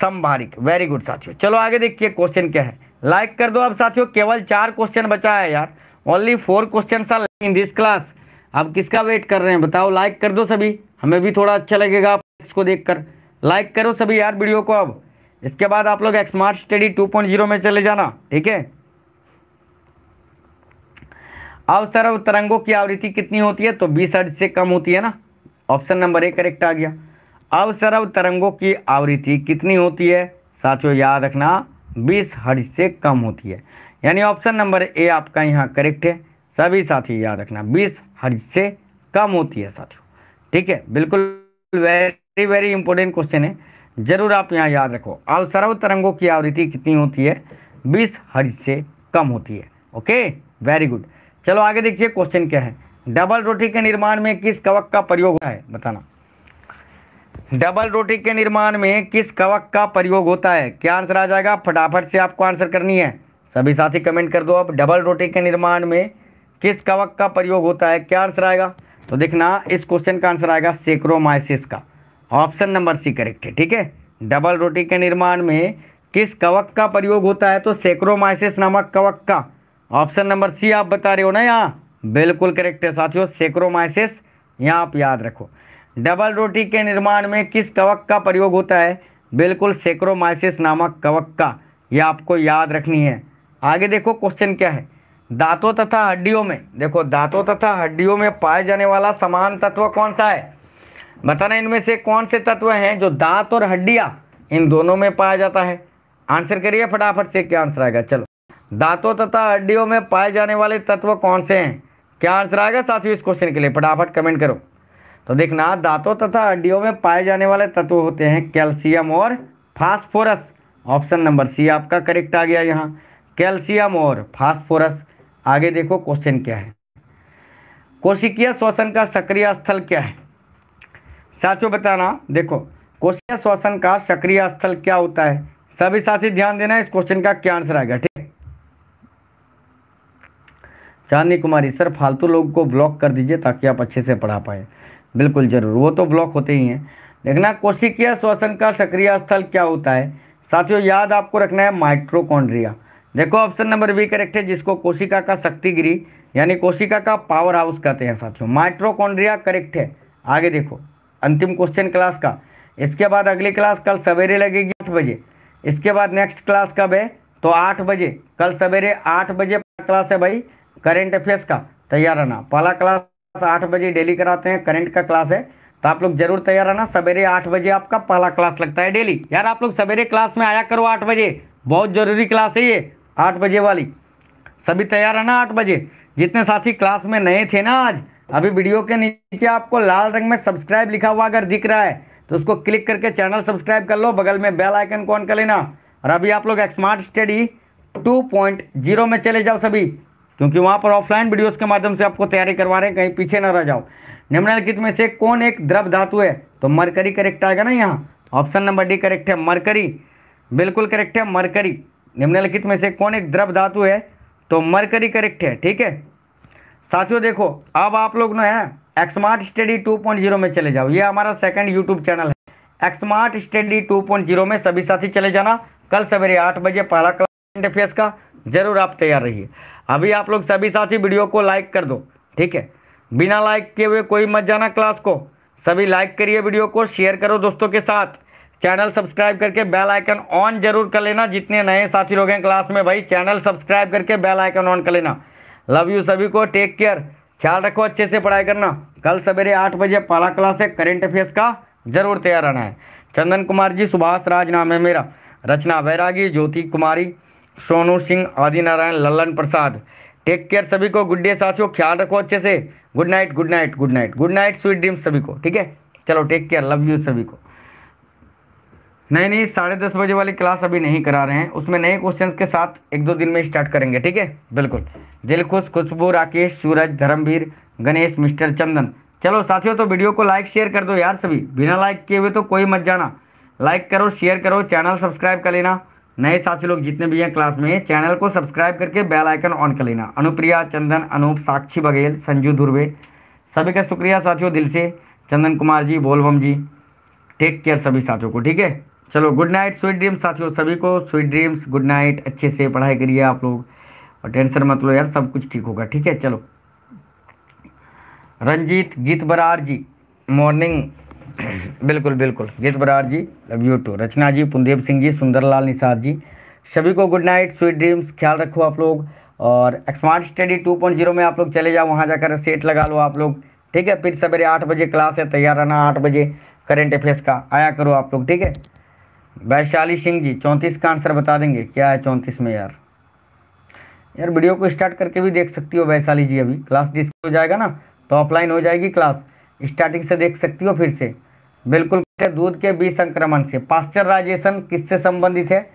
समभारिक वेरी गुड साथियों चलो आगे देखिए क्वेश्चन क्या है लाइक कर दो अब साथियों केवल चार क्वेश्चन बचा है यार only four question are in this class अब किसका वेट कर रहे हैं बताओ लाइक कर दो सभी हमें भी थोड़ा अच्छा लगेगा आप इसको देखकर लाइक करो सभी यार वीडियो को अब इसके बाद आप लोग एक्समार्ट स्टडी 2.0 में चले जाना ठीक है अब सर तरंगों की आवृत्ति कितनी होती है तो बीस हर्ज से कम होती है ना ऑप्शन नंबर ए करेक्ट आ गया अब सरव तरंगों की आवृत्ति कितनी होती है साथियों याद रखना बीस हर्ज से कम होती है यानी ऑप्शन नंबर ए आपका यहाँ करेक्ट है सभी साथी याद रखना बीस हर्ज से कम होती है साथियों ठीक है बिल्कुल वेरी वेरी इंपॉर्टेंट क्वेश्चन है जरूर आप यहाँ याद रखो अब सर्व तरंगों की आवृत्ति कितनी होती है बीस हर्ज से कम होती है ओके वेरी गुड चलो आगे देखिए क्वेश्चन क्या है डबल रोटी के निर्माण में किस कवक का प्रयोग होता है बताना डबल रोटी के निर्माण में किस कवक का प्रयोग होता है क्या आंसर आ जाएगा फटाफट से आपको आंसर करनी है सभी साथी कमेंट कर दो अब डबल रोटी के निर्माण में किस कवक का प्रयोग होता है क्या आंसर आएगा तो देखना इस क्वेश्चन का आंसर आएगा सेक्रोमाइसिस का ऑप्शन नंबर सी करेक्ट है ठीक है डबल रोटी के निर्माण में किस कवक का प्रयोग होता है तो सेक्रोमाइसिस नामक कवक का ऑप्शन नंबर सी आप बता रहे हो ना यहाँ बिल्कुल करेक्ट है साथियों सेक्रोमाइसिस यहाँ आप याद रखो डबल रोटी के निर्माण में किस कवक का प्रयोग होता है बिल्कुल सेक्रोमाइसिस नामक कवक का यह आपको याद रखनी है आगे देखो क्वेश्चन क्या है दांतों तथा हड्डियों में देखो दांतों तथा हड्डियों में पाए जाने वाला समान तत्व कौन सा है बताना इनमें से कौन से तत्व हैं जो दांत और हड्डियाँ इन दोनों में पाया जाता है आंसर करिए फटाफट से क्या आंसर आएगा चलो दांतों तथा हड्डियों में पाए जाने वाले तत्व कौन से हैं क्या आंसर आएगा साथियों इस क्वेश्चन के लिए फटाफट कमेंट करो तो देखना दांतों तथा हड्डियों में पाए जाने वाले तत्व होते हैं कैल्शियम और फास्फोरस ऑप्शन नंबर सी आपका करेक्ट आ गया यहाँ कैल्शियम और फास्फोरस आगे देखो क्वेश्चन क्या है कोशिकीय श्वसन का सक्रिय स्थल क्या है साथियों बताना देखो कोशिकीय श्वसन का सक्रिय स्थल क्या होता है सभी साथी ध्यान देना इस क्वेश्चन का क्या आंसर आएगा ठीक है चांदनी कुमारी सर फालतू लोग को ब्लॉक कर दीजिए ताकि आप अच्छे से पढ़ा पाए बिल्कुल जरूर वो तो ब्लॉक होते ही हैं देखना कोशिकीय श्वसन का सक्रिय स्थल क्या होता है साथियों याद आपको रखना है माइट्रोकॉन्ड्रिया देखो ऑप्शन नंबर बी करेक्ट है जिसको कोशिका का शक्तिगिरी यानी कोशिका का पावर हाउस कहते हैं साथियों माइट्रोकॉन्ड्रिया करेक्ट है आगे देखो अंतिम क्वेश्चन क्लास का इसके बाद अगली क्लास कल सवेरे लगेगी आठ बजे इसके बाद नेक्स्ट क्लास कब है तो आठ बजे कल सवेरे आठ बजे क्लास है भाई करेंट अफेयर्स का तैयार रहना पहला क्लास आठ बजे डेली कराते हैं करंट का क्लास है तो आप लोग जरूर तैयार रहना सवेरे आठ बजे आपका पहला क्लास लगता है डेली यार आप लोग सवेरे क्लास में आया करो आठ बजे बहुत ज़रूरी क्लास है ये आठ बजे वाली सभी तैयार रहना आठ बजे जितने साथी क्लास में नए थे ना आज अभी वीडियो के नीचे आपको लाल रंग में सब्सक्राइब लिखा हुआ अगर दिख रहा है तो उसको क्लिक करके चैनल सब्सक्राइब कर लो बगल में बेल आइकन को ऑन कर लेना और अभी आप लोग स्मार्ट स्टडी 2.0 में चले जाओ सभी क्योंकि वहाँ पर ऑफलाइन वीडियोज़ के माध्यम से आपको तैयारी करवा रहे हैं कहीं पीछे ना रह जाओ निम्नलिखित में से कौन एक द्रव धातु है तो मरकरी करेक्ट आएगा ना यहाँ ऑप्शन नंबर डी करेक्ट है मरकरी बिल्कुल करेक्ट है मरकरी निम्नलिखित में से कौन एक द्रव धातु है तो मरकरी करेक्ट है ठीक है साथियों देखो अब आप लोग ना है एक्समार्ट स्टडी 2.0 में चले जाओ ये हमारा सेकंड यूट्यूब चैनल है एक्समार्ट स्टडी 2.0 में सभी साथी चले जाना कल सवेरे आठ बजे पहला क्लास इंटरफेस का जरूर आप तैयार रहिए अभी आप लोग सभी साथी वीडियो को लाइक कर दो ठीक है बिना लाइक किए हुए कोई मत जाना क्लास को सभी लाइक करिए वीडियो को शेयर करो दोस्तों के साथ चैनल सब्सक्राइब करके बेल आइकन ऑन जरूर कर लेना जितने नए साथी लोग हैं क्लास में भाई चैनल सब्सक्राइब करके बेल आइकन ऑन कर लेना लव यू सभी को टेक केयर ख्याल रखो अच्छे से पढ़ाई करना कल सवेरे आठ बजे पहला क्लास है करेंट अफेयर्स का जरूर तैयार रहना है चंदन कुमार जी सुभाष राज नाम है मेरा रचना वैरागी ज्योति कुमारी सोनू सिंह आदि नारायण लल्लन प्रसाद टेक केयर सभी को गुड डे साथियों ख्याल रखो अच्छे से good night good night good night good night sweet dream सभी को ठीक है चलो टेक केयर लव यू सभी को नहीं नहीं साढ़े दस बजे वाली क्लास अभी नहीं करा रहे हैं उसमें नए क्वेश्चन के साथ एक दो दिन में स्टार्ट करेंगे ठीक है बिल्कुल दिलखुश खुशबू राकेश सूरज धर्मवीर गणेश मिस्टर चंदन चलो साथियों तो वीडियो को लाइक शेयर कर दो यार सभी बिना लाइक किए हुए तो कोई मत जाना लाइक करो शेयर करो चैनल सब्सक्राइब कर लेना नए साथी लोग जितने भी हैं क्लास में चैनल को सब्सक्राइब करके बेल आइकन ऑन कर लेना अनुप्रिया चंदन अनूप साक्षी बघेल संजू धुर्वे सभी का शुक्रिया साथियों दिल से चंदन कुमार जी बोलबम जी टेक केयर सभी साथियों को ठीक है चलो गुड नाइट स्वीट ड्रीम्स साथियों सभी को स्वीट ड्रीम्स गुड नाइट अच्छे से पढ़ाई करिए आप लोग और टेंशन मत लो यार सब कुछ ठीक होगा ठीक है चलो रंजीत गीत बरार जी मॉर्निंग बिल्कुल बिल्कुल Geet Brar ji love you too Rachna ji Pundev Singh ji Sundarlal Nishad ji सभी को गुड नाइट स्वीट ड्रीम्स ख्याल रखो आप लोग और स्मार्ट स्टडी 2.0 में आप लोग चले जाओ वहाँ जाकर सेट लगा लो आप लोग ठीक है फिर सवेरे आठ बजे क्लास है तैयार रहना आठ बजे करेंट अफेयर्स का आया करो आप लोग ठीक है वैशाली सिंह जी चौंतीस का आंसर बता देंगे क्या है चौंतीस में यार यार वीडियो को स्टार्ट करके भी देख सकती हो वैशाली जी अभी क्लास डिस्क हो जाएगा ना तो ऑफलाइन हो जाएगी क्लास स्टार्टिंग से देख सकती हो फिर से बिल्कुल दूध के बीज संक्रमण से पास्चराइजेशन किससे संबंधित है